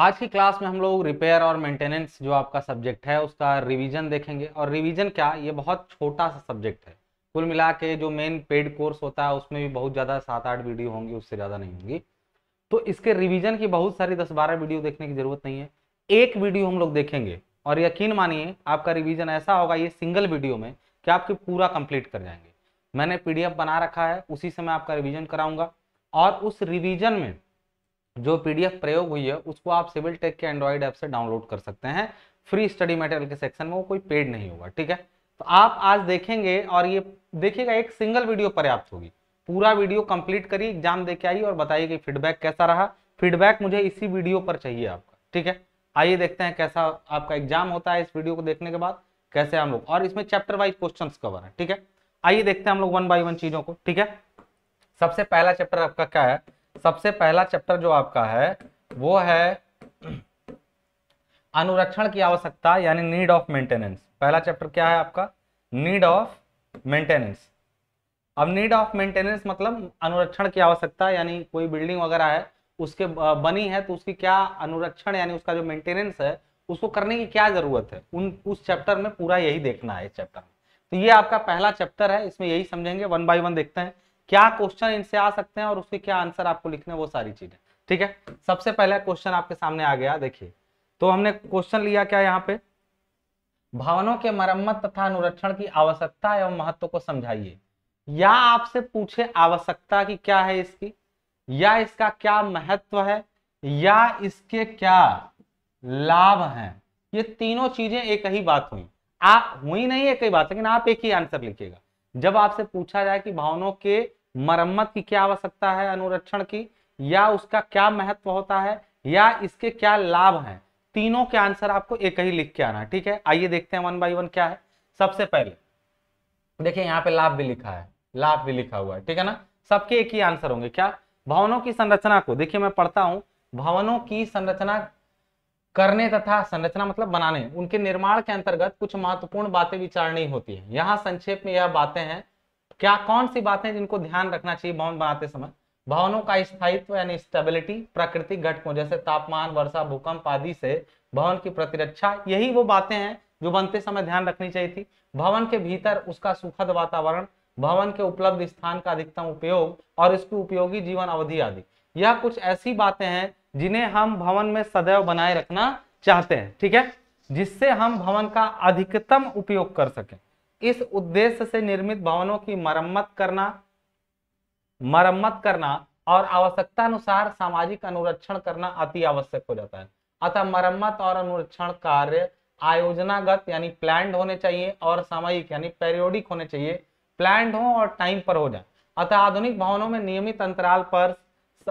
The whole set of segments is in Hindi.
आज की क्लास में हम लोग रिपेयर और मेंटेनेंस जो आपका सब्जेक्ट है उसका रिवीजन देखेंगे और रिवीजन क्या ये बहुत छोटा सा सब्जेक्ट है कुल मिला के जो मेन पेड कोर्स होता है उसमें भी बहुत ज़्यादा सात आठ वीडियो होंगी उससे ज़्यादा नहीं होंगी तो इसके रिवीजन की बहुत सारी दस बारह वीडियो देखने की ज़रूरत नहीं है एक वीडियो हम लोग देखेंगे और यकीन मानिए आपका रिवीजन ऐसा होगा ये सिंगल वीडियो में कि आपके पूरा कंप्लीट कर जाएंगे मैंने पीडीएफ बना रखा है उसी समय आपका रिवीजन कराऊंगा और उस रिवीजन में जो पीडीएफ प्रयोग हुई है उसको आप सिविल टेक के एंड्रॉइड ऐप से डाउनलोड कर सकते हैं फ्री स्टडी मटेरियल के सेक्शन में वो कोई पेड नहीं होगा ठीक है तो आप आज देखेंगे और ये देखिएगा एक सिंगल वीडियो पर्याप्त होगी पूरा वीडियो कंप्लीट करिए एग्जाम दे के आइए और बताइए कि फीडबैक कैसा रहा फीडबैक मुझे इसी वीडियो पर चाहिए आपका ठीक है आइए देखते हैं कैसा आपका एग्जाम होता है इस वीडियो को देखने के बाद कैसे हम लोग और इसमें चैप्टर वाइज क्वेश्चन कवर है ठीक है आइए देखते हैं हम लोग वन बाई वन चीजों को ठीक है सबसे पहला चैप्टर आपका क्या है सबसे पहला चैप्टर जो आपका है वो है अनुरक्षण की आवश्यकता यानी नीड ऑफ मेंटेनेंस पहला चैप्टर क्या है आपका नीड ऑफ मेंटेनेंस अब नीड ऑफ मेंटेनेंस मतलब अनुरक्षण की आवश्यकता यानी कोई बिल्डिंग वगैरह है उसके बनी है तो उसकी क्या अनुरक्षण यानी उसका जो मेंटेनेंस है उसको करने की क्या जरूरत है उन उस चैप्टर में पूरा यही देखना है इस चैप्टर में तो ये आपका पहला चैप्टर है इसमें यही समझेंगे वन बाय वन देखते हैं क्या क्वेश्चन इनसे आ सकते हैं और उसके क्या आंसर आपको लिखने वो सारी चीजें ठीक है सबसे पहले क्वेश्चन आपके सामने आ गया देखिए तो हमने क्वेश्चन लिया क्या यहाँ पे भवनों के मरम्मत तथा अनुरक्षण की आवश्यकता एवं महत्व को समझाइए या आपसे पूछे आवश्यकता की क्या है इसकी या इसका क्या महत्व है या इसके क्या लाभ हैं ये तीनों चीजें एक ही बात हुई आप हुई नहीं एक ही बात लेकिन आप एक ही आंसर लिखिएगा जब आपसे पूछा जाए कि भावनों के मरम्मत की क्या आवश्यकता है अनुरक्षण की या उसका क्या महत्व होता है या इसके क्या लाभ हैं तीनों के आंसर आपको एक ही लिख के आना है ठीक है आइए देखते हैं वन बाई वन क्या है सबसे पहले देखिए यहाँ पे लाभ भी लिखा है लाभ भी लिखा हुआ है ठीक है ना सबके एक ही आंसर होंगे क्या भवनों की संरचना को देखिए मैं पढ़ता हूँ भवनों की संरचना करने तथा संरचना मतलब बनाने उनके निर्माण के अंतर्गत कुछ महत्वपूर्ण बातें विचारणी होती है यहाँ संक्षेप में यह बातें हैं क्या कौन सी बातें जिनको ध्यान रखना चाहिए भवन बनाते समय भवनों का स्थायित्व यानी स्टेबिलिटी प्राकृतिक घटकों जैसे तापमान वर्षा भूकंप आदि से भवन की प्रतिरक्षा यही वो बातें हैं जो बनते समय ध्यान रखनी चाहिए थी भवन के भीतर उसका सुखद वातावरण भवन के उपलब्ध स्थान का अधिकतम उपयोग और इसकी उपयोगी जीवन अवधि आदि यह कुछ ऐसी बातें हैं जिन्हें हम भवन में सदैव बनाए रखना चाहते हैं ठीक है जिससे हम भवन का अधिकतम उपयोग कर सकें इस उद्देश्य से निर्मित भवनों की मरम्मत करना मरम्मत करना और आवश्यकता अनुसार सामाजिक अनुरक्षण करना अति आवश्यक हो जाता है अतः मरम्मत और अनुरक्षण कार्य आयोजनागत यानी प्लान होने चाहिए और सामयिक यानी पेरियोडिक होने चाहिए प्लान हो और टाइम पर हो जाए अतः आधुनिक भवनों में नियमित अंतराल पर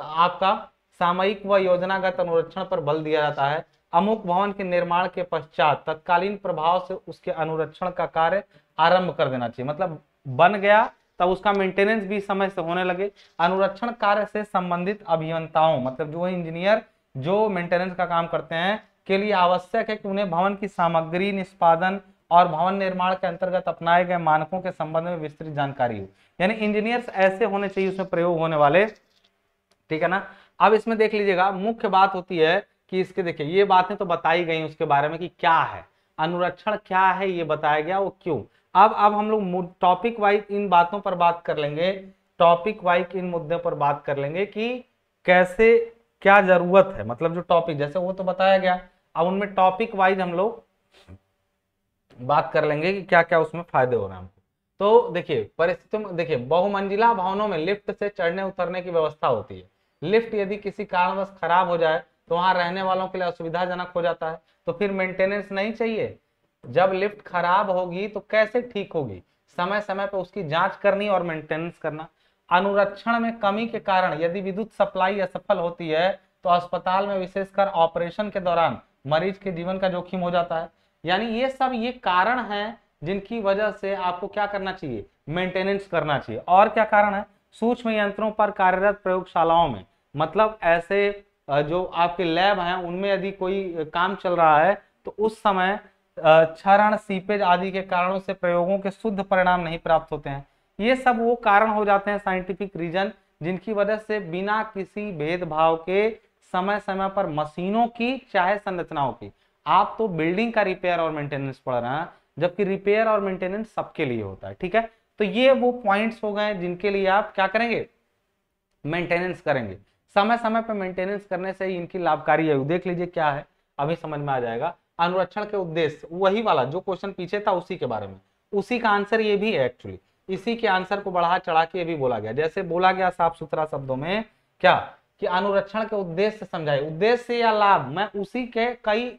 आपका सामयिक व योजनागत अनुरक्षण पर बल दिया जाता है अमुक भवन के निर्माण के पश्चात तत्कालीन प्रभाव से उसके अनुरक्षण का कार्य आरंभ कर देना चाहिए मतलब बन गया तब उसका मेंटेनेंस भी समय से होने लगे अनुरक्षण कार्य से संबंधित अभियंताओं मतलब जो इंजीनियर जो मेंटेनेंस का काम करते हैं के लिए आवश्यक है कि उन्हें भवन की सामग्री निष्पादन और भवन निर्माण के अंतर्गत अपनाए गए मानकों के संबंध में विस्तृत जानकारी हो यानी इंजीनियर्स ऐसे होने चाहिए उसमें प्रयोग होने वाले ठीक है ना अब इसमें देख लीजिएगा मुख्य बात होती है कि इसके देखिए ये बातें तो बताई गई उसके बारे में कि क्या है अनुरक्षण क्या है ये बताया गया वो क्यों अब अब हम लोग टॉपिक वाइज इन बातों पर बात कर लेंगे टॉपिक वाइज इन मुद्दे पर बात कर लेंगे कि कैसे क्या जरूरत है मतलब जो टॉपिक जैसे वो तो बताया गया अब उनमें टॉपिक वाइज हम लोग बात कर लेंगे कि क्या क्या उसमें फायदे हो रहे हैं हमको तो देखिए परिस्थितियों देखिए बहुमंजिला भवनों में लिफ्ट से चढ़ने उतरने की व्यवस्था होती है लिफ्ट यदि किसी कारणवश खराब हो जाए तो वहां रहने वालों के लिए असुविधाजनक हो जाता है तो फिर मेंटेनेंस नहीं चाहिए जब लिफ्ट खराब होगी तो कैसे ठीक होगी समय समय पर उसकी जांच करनी और मेंटेनेंस करना अनुरक्षण में कमी के कारण यदि विद्युत सप्लाई असफल होती है तो अस्पताल में विशेषकर ऑपरेशन के दौरान मरीज के जीवन का जोखिम हो जाता है यानी ये सब ये कारण हैं जिनकी वजह से आपको क्या करना चाहिए मेंटेनेंस करना चाहिए और क्या कारण है सूक्ष्म यंत्रों पर कार्यरत प्रयोगशालाओं में मतलब ऐसे जो आपके लैब हैं उनमें यदि कोई काम चल रहा है तो उस समय क्षरण सीपेज आदि के कारणों से प्रयोगों के शुद्ध परिणाम नहीं प्राप्त होते हैं ये सब वो कारण हो जाते हैं साइंटिफिक रीजन जिनकी वजह से बिना किसी भेदभाव के समय समय पर मशीनों की चाहे संरचनाओं की आप तो बिल्डिंग का रिपेयर और मेंटेनेंस पढ़ रहे हैं जबकि रिपेयर और मेंटेनेंस सबके लिए होता है ठीक है तो ये वो पॉइंट्स हो गए जिनके लिए आप क्या करेंगे मेंटेनेंस करेंगे समय समय पर मेंटेनेंस करने से इनकी लाभकारी है देख लीजिए क्या है अभी समझ में आ जाएगा अनुरक्षण के उद्देश्य वही वाला जो क्वेश्चन पीछे था उसी के बारे में उसी का आंसर ये भी है एक्चुअली इसी के आंसर को बढ़ा चढ़ा के भी बोला गया जैसे बोला गया साफ सुथरा शब्दों में क्या कि अनुरक्षण के उद्देश्य समझाए उद्देश्य या लाभ मैं उसी के कई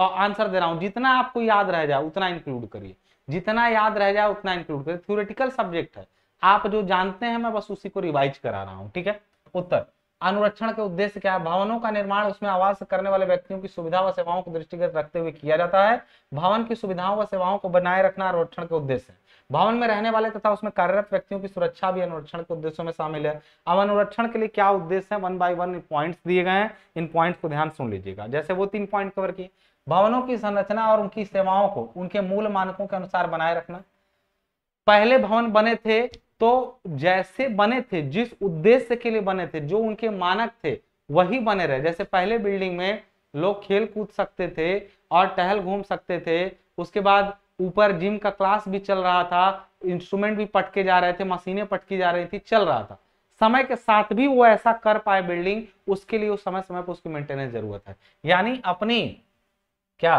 आंसर दे रहा हूं जितना आपको याद रह जाए उतना इंक्लूड करिए जितना याद रह जाए उतना इंक्लूड करिए थ्योरेटिकल सब्जेक्ट है आप जो जानते हैं मैं बस उसी को रिवाइज करा रहा हूं ठीक है उत्तर अनुरक्षण के उद्देश्य क्या है भवनों का निर्माण उसमें आवास करने वाले व्यक्तियों की सुविधा व सेवाओं को दृष्टिगत रखते हुए किया जाता है भवन की सुविधाओं व सेवाओं को बनाए रखना अनुरक्षण के उद्देश्य है भवन में रहने वाले तथा उसमें कार्यरत व्यक्तियों की सुरक्षा भी अनुरक्षण के उद्देश्यों में शामिल है अब अनुरक्षण के लिए क्या उद्देश्य है वन बाई वन पॉइंट दिए गए हैं इन पॉइंट को ध्यान सुन लीजिएगा जैसे वो तीन पॉइंट कवर किए भवनों की संरचना और उनकी सेवाओं को उनके मूल मानकों के अनुसार बनाए रखना पहले भवन बने थे तो जैसे बने थे जिस उद्देश्य के लिए बने थे जो उनके मानक थे वही बने रहे जैसे पहले बिल्डिंग में लोग खेल कूद सकते थे और टहल घूम सकते थे उसके बाद ऊपर जिम का क्लास भी चल रहा था इंस्ट्रूमेंट भी पटके जा रहे थे मशीनें पटकी जा रही थी चल रहा था समय के साथ भी वो ऐसा कर पाए बिल्डिंग उसके लिए उस समय समय पर उसकी मेंटेनेंस जरूरत है यानी अपनी क्या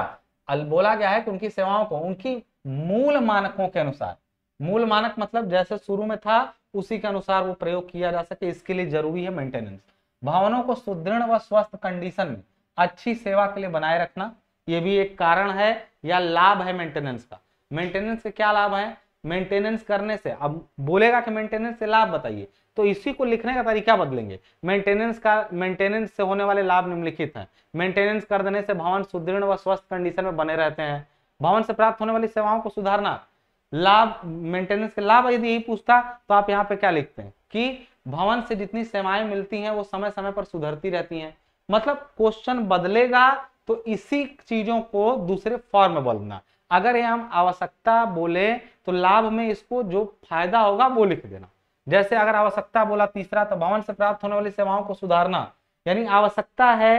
बोला गया है कि उनकी सेवाओं को उनकी मूल मानकों के अनुसार मूल मानक मतलब जैसे शुरू में था उसी के अनुसार वो प्रयोग किया जा सके इसके लिए जरूरी है मेंटेनेंस भवनों को सुदृढ़ व स्वस्थ कंडीशन में अच्छी सेवा के लिए बनाए रखना ये भी एक कारण है या लाभ है मेंटेनेंस का मेंटेनेंस के क्या लाभ है मेंटेनेंस करने से अब बोलेगा कि मेंटेनेंस से लाभ बताइए तो इसी को लिखने का तरीका बदलेंगे मेंटेनेंस का मेंटेनेंस से होने वाले लाभ निम्नलिखित हैं मेंटेनेंस कर देने से भवन सुदृढ़ व स्वस्थ कंडीशन में बने रहते हैं भवन से प्राप्त होने वाली सेवाओं को सुधारना लाभ मेंटेनेंस के लाभ यदि यही पूछता तो आप यहाँ पे क्या लिखते हैं कि भवन से जितनी सेवाएं मिलती हैं वो समय समय पर सुधरती रहती हैं मतलब क्वेश्चन बदलेगा तो इसी चीजों को दूसरे फॉर्म में बदलना अगर ये हम आवश्यकता बोले तो लाभ में इसको जो फायदा होगा वो लिख देना जैसे अगर आवश्यकता बोला तीसरा तो भवन से प्राप्त होने वाली सेवाओं को सुधारना यानी आवश्यकता है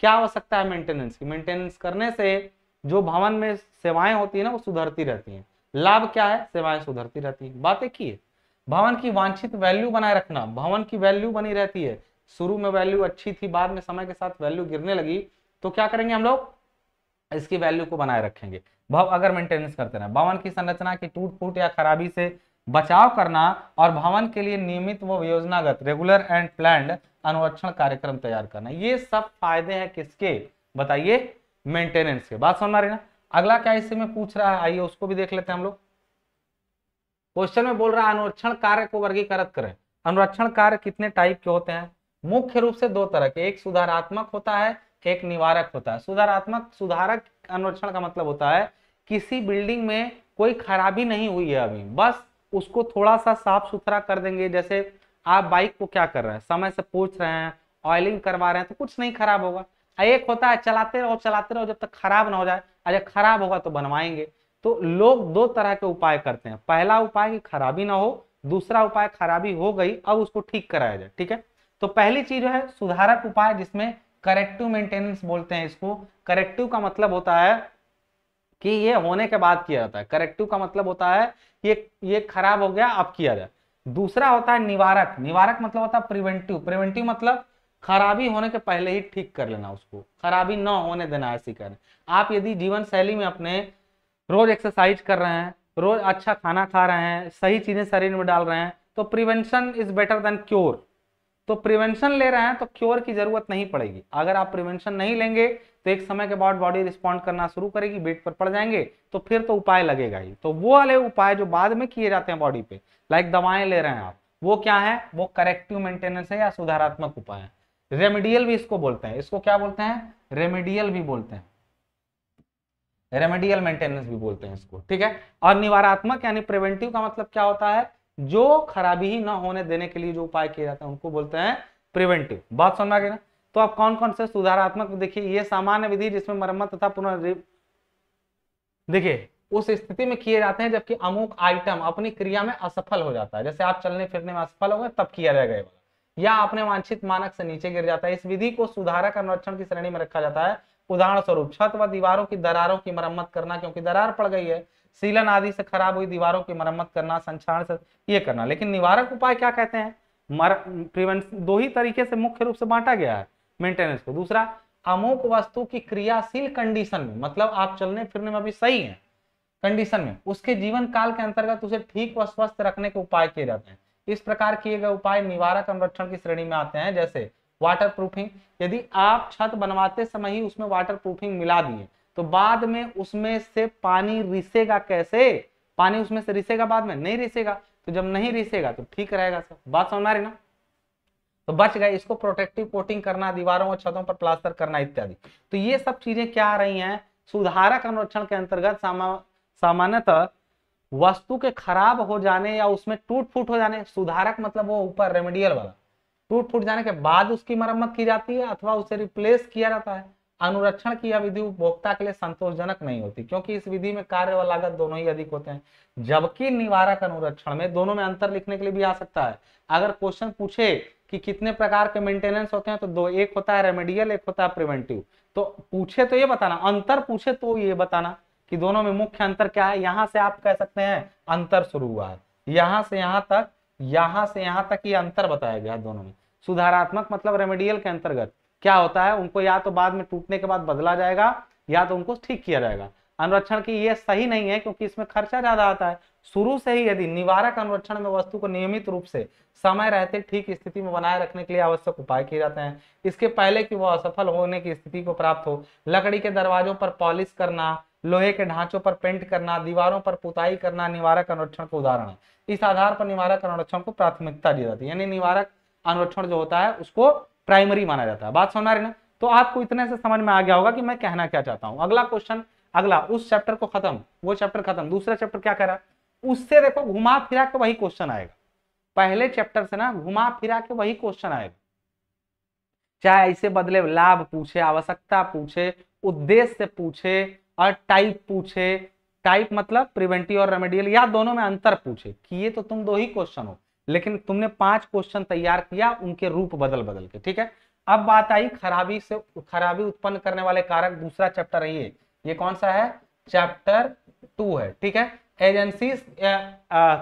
क्या आवश्यकता है मेंटेनेंस की मेंटेनेंस करने से जो भवन में सेवाएं होती है ना वो सुधरती रहती हैं लाभ क्या है सेवाएं सुधरती रहती है बात एक ही है भवन की वांछित वैल्यू बनाए रखना भवन की वैल्यू बनी रहती है शुरू में वैल्यू अच्छी थी बाद में समय के साथ वैल्यू गिरने लगी तो क्या करेंगे हम लोग इसकी वैल्यू को बनाए रखेंगे भव अगर मेंटेनेंस करते रहे भवन की संरचना की टूट फूट या खराबी से बचाव करना और भवन के लिए नियमित व योजनागत रेगुलर एंड प्लान अनुरक्षण कार्यक्रम तैयार करना ये सब फायदे हैं किसके बताइए मेंटेनेंस के बात सुन रही ना अगला क्या इससे में पूछ रहा है आइए उसको भी देख लेते हैं हम लोग क्वेश्चन में बोल रहा है अनुरक्षण कार्य को वर्गीकृत करें अनुरक्षण कार्य कितने टाइप के होते हैं मुख्य रूप से दो तरह के एक सुधारात्मक होता है एक निवारक होता है सुधारात्मक सुधारक अनुरक्षण का मतलब होता है किसी बिल्डिंग में कोई खराबी नहीं हुई है अभी बस उसको थोड़ा सा साफ सुथरा कर देंगे जैसे आप बाइक को क्या कर रहे हैं समय से पूछ रहे हैं ऑयलिंग करवा रहे हैं तो कुछ नहीं खराब होगा एक होता है चलाते रहो चलाते रहो जब तक खराब ना हो जाए अरे खराब होगा तो बनवाएंगे तो लोग दो तरह के उपाय करते हैं पहला उपाय कि खराबी ना हो दूसरा उपाय खराबी हो गई अब उसको ठीक कराया जाए ठीक है तो पहली चीज है सुधारक उपाय जिसमें करेक्टिव मेंटेनेंस बोलते हैं इसको करेक्टिव का मतलब होता है कि ये होने के बाद किया जाता है करेक्टिव का मतलब होता है ये ये खराब हो गया अब किया जाए दूसरा होता है निवारक निवारक मतलब होता है प्रिवेंटिव प्रिवेंटिव मतलब खराबी होने के पहले ही ठीक कर लेना उसको खराबी ना होने देना ऐसी करें आप यदि जीवन शैली में अपने रोज एक्सरसाइज कर रहे हैं रोज अच्छा खाना खा रहे हैं सही चीज़ें शरीर में डाल रहे हैं तो prevention is better than cure तो प्रिवेंशन ले रहे हैं तो क्योर की जरूरत नहीं पड़ेगी अगर आप प्रिवेंशन नहीं लेंगे तो एक समय के बाद बॉडी रिस्पॉन्ड करना शुरू करेगी बेट पर पड़ जाएंगे तो फिर तो उपाय लगेगा ही तो वो वाले उपाय जो बाद में किए जाते हैं बॉडी पे लाइक दवाएं ले रहे हैं आप वो क्या है वो करेक्टिव मेंटेनेंस है या सुधारात्मक उपाय है रेमेडियल भी इसको बोलते हैं इसको क्या बोलते हैं रेमेडियल भी बोलते हैं रेमेडियल मेंटेनेंस भी बोलते हैं इसको ठीक है और निवारात्मक यानी प्रिवेंटिव का मतलब क्या होता है जो खराबी ही ना होने देने के लिए जो उपाय किए जाते हैं उनको बोलते हैं प्रिवेंटिव बात समझ में ना तो आप कौन कौन से सुधारात्मक देखिए ये सामान्य विधि जिसमें मरम्मत तथा पुनर्व देखिए उस स्थिति में किए जाते हैं जबकि अमुक आइटम अपनी क्रिया में असफल हो जाता है जैसे आप चलने फिरने में असफल हो गए तब किया जाएगा या अपने वांछित मानक से नीचे गिर जाता है इस विधि को सुधारक अनुरक्षण की श्रेणी में रखा जाता है उदाहरण स्वरूप छत व दीवारों की दरारों की मरम्मत करना क्योंकि दरार पड़ गई है सीलन आदि से खराब हुई दीवारों की मरम्मत करना संक्षारण से ये करना लेकिन निवारक उपाय क्या कहते हैं मर प्रिवेंट दो ही तरीके से मुख्य रूप से बांटा गया है मेंटेनेंस को दूसरा अमुक वस्तु की क्रियाशील कंडीशन में मतलब आप चलने फिरने में अभी सही है कंडीशन में उसके जीवन काल के अंतर्गत उसे ठीक व स्वस्थ रखने के उपाय किए जाते हैं इस प्रकार किए गए उपाय निवारक अनुरक्षण की श्रेणी में आते हैं जैसे वाटर प्रूफिंग यदि आप छत बनवाते समय ही उसमें वाटर प्रूफिंग मिला दिए तो बाद में उसमें से पानी रिसेगा कैसे पानी उसमें से रिसेगा बाद में नहीं रिसेगा तो जब नहीं रिसेगा तो ठीक रहेगा सर बात समझ में ना तो बच गए इसको प्रोटेक्टिव कोटिंग करना दीवारों और छतों पर प्लास्टर करना इत्यादि तो ये सब चीजें क्या आ रही हैं सुधारक अनुरक्षण के अंतर्गत सामा सामान्यतः वस्तु के खराब हो जाने या उसमें टूट फूट हो जाने सुधारक मतलब वो ऊपर रेमेडियल वाला टूट फूट जाने के बाद उसकी मरम्मत की जाती है अथवा उसे रिप्लेस किया जाता है अनुरक्षण की यह विधि उपभोक्ता के लिए संतोषजनक नहीं होती क्योंकि इस विधि में कार्य और लागत दोनों ही अधिक होते हैं जबकि निवारक अनुरक्षण में दोनों में अंतर लिखने के लिए भी आ सकता है अगर क्वेश्चन पूछे कि कितने प्रकार के मेंटेनेंस होते हैं तो दो एक होता है रेमेडियल एक होता है प्रिवेंटिव तो पूछे तो ये बताना अंतर पूछे तो ये बताना कि दोनों में मुख्य अंतर क्या है यहां से आप कह सकते हैं अंतर शुरू हुआ है यहां से यहां तक यहां से यहां तक ये अंतर बताया गया है दोनों में सुधारात्मक मतलब रेमेडियल के अंतर्गत क्या होता है उनको या तो बाद में टूटने के बाद बदला जाएगा या तो उनको ठीक किया जाएगा अनुरक्षण की ये सही नहीं है क्योंकि इसमें खर्चा ज्यादा आता है शुरू से ही यदि निवारक अनुरक्षण में वस्तु को नियमित रूप से समय रहते ठीक स्थिति में बनाए रखने के लिए आवश्यक उपाय किए जाते हैं इसके पहले कि वह असफल होने की स्थिति को प्राप्त हो लकड़ी के दरवाजों पर पॉलिश करना लोहे के ढांचों पर पेंट करना दीवारों पर पुताई करना निवारक अनुरक्षण का उदाहरण है इस आधार पर निवारक अनुरक्षण को प्राथमिकता दी जाती है यानी निवारक अनुरक्षण जो होता है उसको प्राइमरी माना जाता है बात समझ रही ना तो आपको इतने से समझ में आ गया होगा कि मैं कहना क्या चाहता हूँ अगला क्वेश्चन अगला उस चैप्टर को खत्म वो चैप्टर खत्म दूसरा चैप्टर क्या करा उससे देखो घुमा फिरा के वही क्वेश्चन आएगा पहले चैप्टर से ना घुमा फिरा के वही क्वेश्चन आएगा चाहे इसे बदले लाभ पूछे आवश्यकता पूछे उद्देश्य पूछे और टाइप पूछे टाइप मतलब प्रिवेंटिव और रेमेडियल या दोनों में अंतर पूछे किए तो तुम दो ही क्वेश्चन हो लेकिन तुमने पांच क्वेश्चन तैयार किया उनके रूप बदल बदल के ठीक है अब बात आई खराबी से खराबी उत्पन्न करने वाले कारक दूसरा चैप्टर है ये कौन सा है चैप्टर टू है ठीक है agencies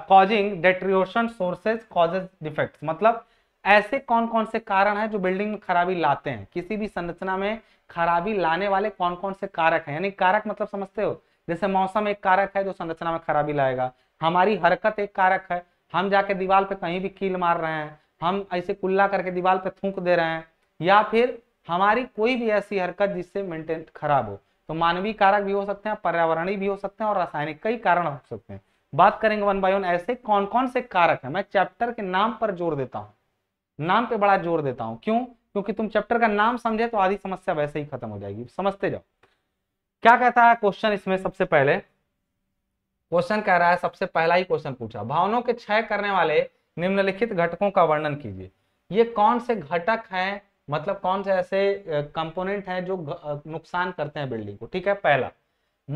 causing deterioration sources causes defect मतलब ऐसे कौन कौन से कारण हैं जो बिल्डिंग में खराबी लाते हैं किसी भी संरचना में खराबी लाने वाले कौन कौन से कारक हैं यानी कारक मतलब समझते हो जैसे मौसम एक कारक है जो संरचना में खराबी लाएगा हमारी हरकत एक कारक है हम जाके दीवार पे कहीं भी कील मार रहे हैं हम ऐसे कुल्ला करके दीवार पे थूक दे रहे हैं या फिर हमारी कोई भी ऐसी हरकत जिससे मेंटेन खराब हो तो मानवीय कारक भी हो सकते हैं पर्यावरणीय भी हो सकते हैं और रासायनिक कई कारण हो सकते हैं बात करेंगे वन बाय वन ऐसे कौन कौन से कारक है मैं चैप्टर के नाम पर जोर देता हूँ नाम पे बड़ा जोर देता हूं क्यों क्योंकि तुम चैप्टर का नाम समझे तो आधी समस्या वैसे ही खत्म हो जाएगी समझते जाओ क्या कहता है क्वेश्चन इसमें सबसे पहले क्वेश्चन कह रहा है सबसे पहला ही क्वेश्चन पूछा भावनों के क्षय करने वाले निम्नलिखित घटकों का वर्णन कीजिए ये कौन से घटक हैं मतलब कौन से ऐसे कंपोनेंट हैं जो नुकसान करते हैं बिल्डिंग को ठीक है पहला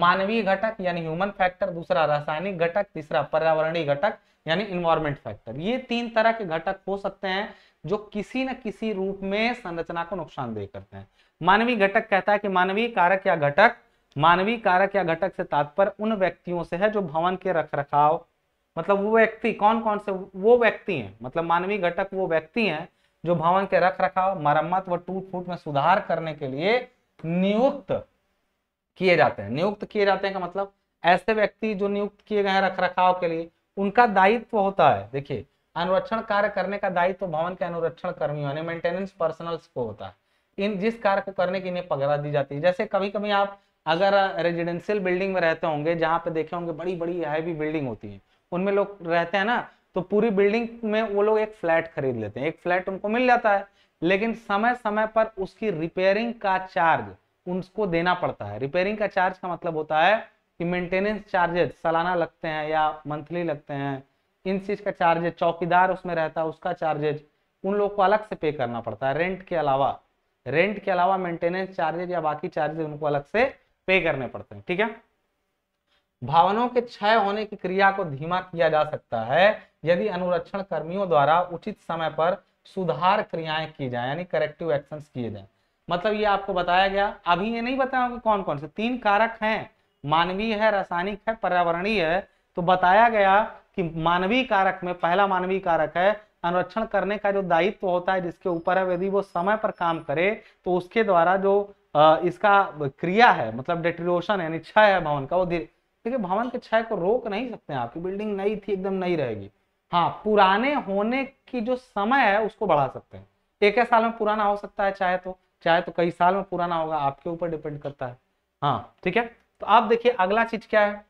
मानवीय घटक यानी ह्यूमन फैक्टर दूसरा रासायनिक घटक तीसरा पर्यावरणीय घटक यानी इन्वायरमेंट फैक्टर ये तीन तरह के घटक हो सकते हैं जो किसी न किसी रूप में संरचना को नुकसान दे करते हैं मानवीय घटक कहता है कि मानवीय कारक या घटक मानवीय कारक या घटक से तात्पर्य उन व्यक्तियों से है जो भवन के रख रखाव मतलब वो व्यक्ति कौन कौन से वो व्यक्ति हैं मतलब मानवीय घटक वो व्यक्ति हैं जो भवन के रख रखाव मरम्मत व टूट फूट में सुधार करने के लिए नियुक्त किए जाते हैं नियुक्त किए जाते हैं का मतलब ऐसे व्यक्ति जो नियुक्त किए गए हैं रख रखाव के लिए उनका दायित्व होता है देखिए अनुरक्षण कार्य करने का दायित्व तो भवन के अनुरक्षण कर्मियों यानी मेंटेनेंस पर्सनल्स को होता है इन जिस कार्य को करने की इन्हें पगड़ा दी जाती है जैसे कभी कभी आप अगर रेजिडेंशियल बिल्डिंग में रहते होंगे जहाँ पे देखे होंगे बड़ी बड़ी हैवी बिल्डिंग होती है उनमें लोग रहते हैं ना तो पूरी बिल्डिंग में वो लोग एक फ्लैट खरीद लेते हैं एक फ्लैट उनको मिल जाता है लेकिन समय समय पर उसकी रिपेयरिंग का चार्ज उनको देना पड़ता है रिपेयरिंग का चार्ज का मतलब होता है कि मेंटेनेंस चार्जेस सालाना लगते हैं या मंथली लगते हैं इन चीज का चार्जेज चौकीदार उसमें रहता है उसका चार्जेज उन लोग को अलग से पे करना पड़ता है रेंट के अलावा रेंट के अलावा मेंटेनेंस चार्जेज या बाकी चार्जेज उनको अलग से पे करने पड़ते हैं ठीक है भावनों के क्षय होने की क्रिया को धीमा किया जा सकता है यदि अनुरक्षण कर्मियों द्वारा उचित समय पर सुधार क्रियाएं की जाए यानी करेक्टिव एक्शन किए जाए मतलब ये आपको बताया गया अभी ये नहीं बताया कि कौन कौन से तीन कारक हैं मानवीय है रासायनिक है पर्यावरणीय है तो बताया गया कि मानवीय कारक में पहला मानवीय कारक है अनुरक्षण करने का जो दायित्व होता है जिसके ऊपर है यदि वो समय पर काम करे तो उसके द्वारा जो इसका क्रिया है मतलब डेट्रोशन यानी क्षय है भवन का वो धीरे देखिए भवन के क्षय को रोक नहीं सकते आपकी बिल्डिंग नई थी एकदम नई रहेगी हाँ पुराने होने की जो समय है उसको बढ़ा सकते हैं एक साल में पुराना हो सकता है चाहे तो चाहे तो कई साल में पुराना होगा आपके ऊपर डिपेंड करता है हाँ ठीक है तो आप देखिए अगला चीज क्या है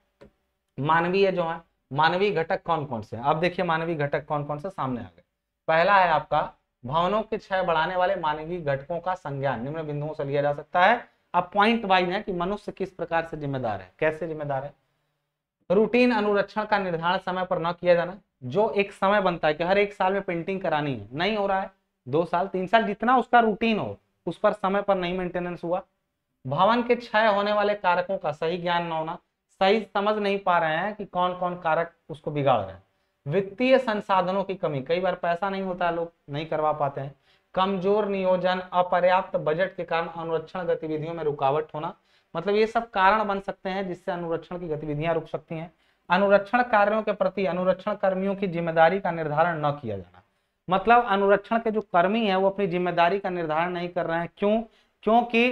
मानवीय जो है मानवीय घटक कौन कौन से अब देखिए मानवीय घटक कौन कौन से सामने आ गए पहला है आपका भवनों के क्षय बढ़ाने वाले मानवीय घटकों का संज्ञान निम्न बिंदुओं से लिया जा सकता है अब पॉइंट वाइज है कि मनुष्य किस प्रकार से जिम्मेदार है कैसे जिम्मेदार है रूटीन अनुरक्षण का निर्धारण समय पर न किया जाना जो एक समय बनता है कि हर एक साल में पेंटिंग करानी है नहीं हो रहा है दो साल तीन साल जितना उसका रूटीन हो उस पर समय पर नहीं मेंटेनेंस हुआ भवन के क्षय होने वाले कारकों का सही ज्ञान न होना सही समझ नहीं पा रहे हैं कि कौन कौन कारक उसको बिगाड़ रहे हैं वित्तीय संसाधनों की कमी कई बार पैसा नहीं होता लोग नहीं करवा पाते हैं कमजोर नियोजन अपर्याप्त बजट के कारण अनुरक्षण गतिविधियों में रुकावट होना मतलब ये सब कारण बन सकते हैं जिससे अनुरक्षण की गतिविधियां रुक सकती हैं अनुरक्षण कार्यों के प्रति अनुरक्षण कर्मियों की जिम्मेदारी का निर्धारण न किया जाना मतलब अनुरक्षण के जो कर्मी है वो अपनी जिम्मेदारी का निर्धारण नहीं कर रहे हैं क्यों क्योंकि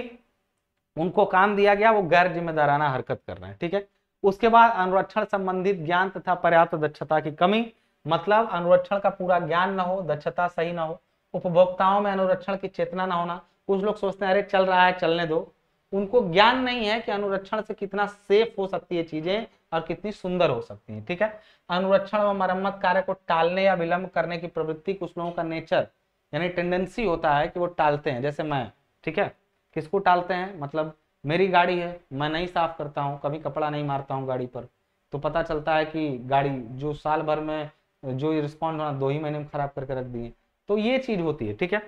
उनको काम दिया गया वो गैर जिम्मेदाराना हरकत कर रहे हैं ठीक है उसके बाद अनुरक्षण संबंधित ज्ञान तथा पर्याप्त दक्षता की कमी मतलब अनुरक्षण का पूरा ज्ञान ना हो दक्षता सही ना हो उपभोक्ताओं में अनुरक्षण की चेतना ना होना कुछ लोग सोचते हैं अरे चल रहा है चलने दो उनको ज्ञान नहीं है कि अनुरक्षण से कितना सेफ हो सकती है चीजें और कितनी सुंदर हो सकती है ठीक है अनुरक्षण व मरम्मत कार्य को टालने या विलंब करने की प्रवृत्ति कुछ लोगों का नेचर यानी टेंडेंसी होता है कि वो टालते हैं जैसे मैं ठीक है किसको टालते हैं मतलब मेरी गाड़ी है मैं नहीं साफ करता हूँ कभी कपड़ा नहीं मारता हूँ गाड़ी पर तो पता चलता है कि गाड़ी जो साल भर में जो रिस्पॉन्ड होना दो ही महीने में खराब करके रख दिए तो ये चीज होती है ठीक है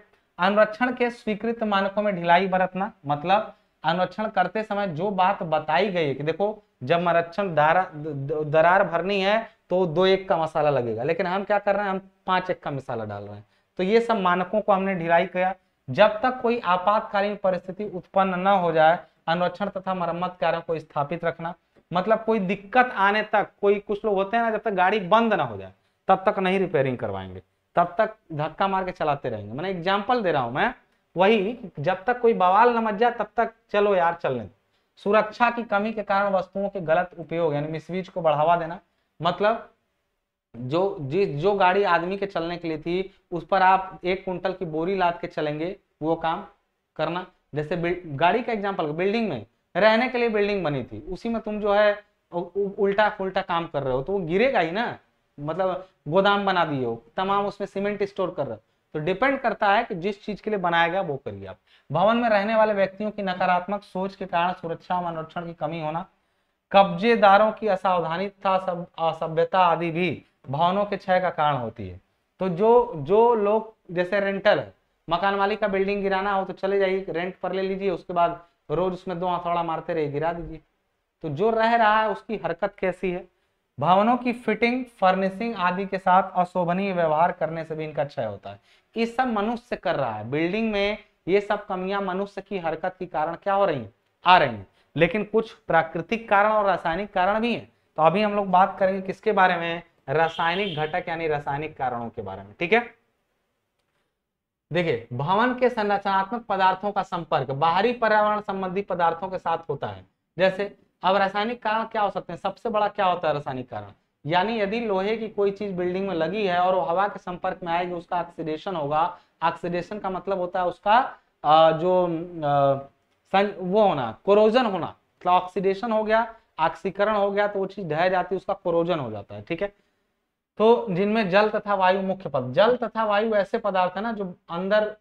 अनुरक्षण के स्वीकृत मानकों में ढिलाई बरतना मतलब अनुरक्षण करते समय जो बात बताई गई है कि देखो जब मरक्षण दरार भरनी है तो दो एक का मसाला लगेगा लेकिन हम क्या कर रहे हैं हम पांच एक का मसाला डाल रहे हैं तो ये सब मानकों को हमने ढिलाई किया जब तक कोई आपातकालीन परिस्थिति उत्पन्न न हो जाए अनुरक्षण तथा मरम्मत कार्यों को स्थापित रखना मतलब कोई दिक्कत आने तक कोई कुछ लोग होते हैं ना जब तक गाड़ी बंद ना हो जाए तब तक नहीं रिपेयरिंग करवाएंगे तब तक धक्का मार के चलाते रहेंगे मैंने एग्जाम्पल दे रहा हूं मैं वही जब तक कोई बवाल न मच जाए तब तक चलो यार चलने सुरक्षा की कमी के कारण वस्तुओं के गलत उपयोग यानी मिसयूज को बढ़ावा देना मतलब जो जिस जो गाड़ी आदमी के चलने के लिए थी उस पर आप एक कुंटल की बोरी लाद के चलेंगे वो काम करना जैसे गाड़ी का एग्जाम्पल बिल्डिंग में रहने के लिए बिल्डिंग बनी थी उसी में तुम जो है उल्टा फुलटा काम कर रहे हो तो वो गिरेगा ही ना मतलब गोदाम बना दिए हो तमाम उसमें सीमेंट स्टोर कर रहे हो तो डिपेंड करता है कि जिस चीज के लिए बनाया गया वो करिए आप भवन में रहने वाले व्यक्तियों की नकारात्मक सोच के कारण सुरक्षा मनोरक्षण की कमी होना कब्जेदारों की असावधानी तथा असभ्यता आदि भी भवनों के क्षय का कारण होती है तो जो जो लोग जैसे रेंटल है मकान मालिक का बिल्डिंग गिराना हो तो चले जाइए रेंट पर ले लीजिए उसके बाद रोज उसमें दो हथौड़ा मारते रहिए गिरा दीजिए तो जो रह रहा है उसकी हरकत कैसी है भवनों की फिटिंग फर्निशिंग आदि के साथ अशोभनीय व्यवहार करने से भी इनका क्षय होता है ये सब मनुष्य कर रहा है बिल्डिंग में ये सब कमियां मनुष्य की हरकत के कारण क्या हो रही है आ रही है लेकिन कुछ प्राकृतिक कारण और रासायनिक कारण भी है तो अभी हम लोग बात करेंगे किसके बारे में रासायनिक घटक यानी रासायनिक कारणों के बारे में ठीक है देखिए भवन के संरचनात्मक पदार्थों का संपर्क बाहरी पर्यावरण संबंधी पदार्थों के साथ होता है जैसे अब रासायनिक कारण क्या हो सकते हैं सबसे बड़ा क्या होता है रासायनिक कारण यानी यदि लोहे की कोई चीज बिल्डिंग में लगी है और वो हवा के संपर्क में आएगी उसका ऑक्सीडेशन होगा ऑक्सीडेशन का मतलब होता है उसका जो वो होना कोरोजन होना ऑक्सीडेशन मतलब हो गया ऑक्सीकरण हो गया तो वो चीज ढह जाती है उसका कोरोजन हो जाता है ठीक है तो जिनमें जल तथा वायु मुख्य पद जल तथा वायु ऐसे पदार्थ है ना जो अंदर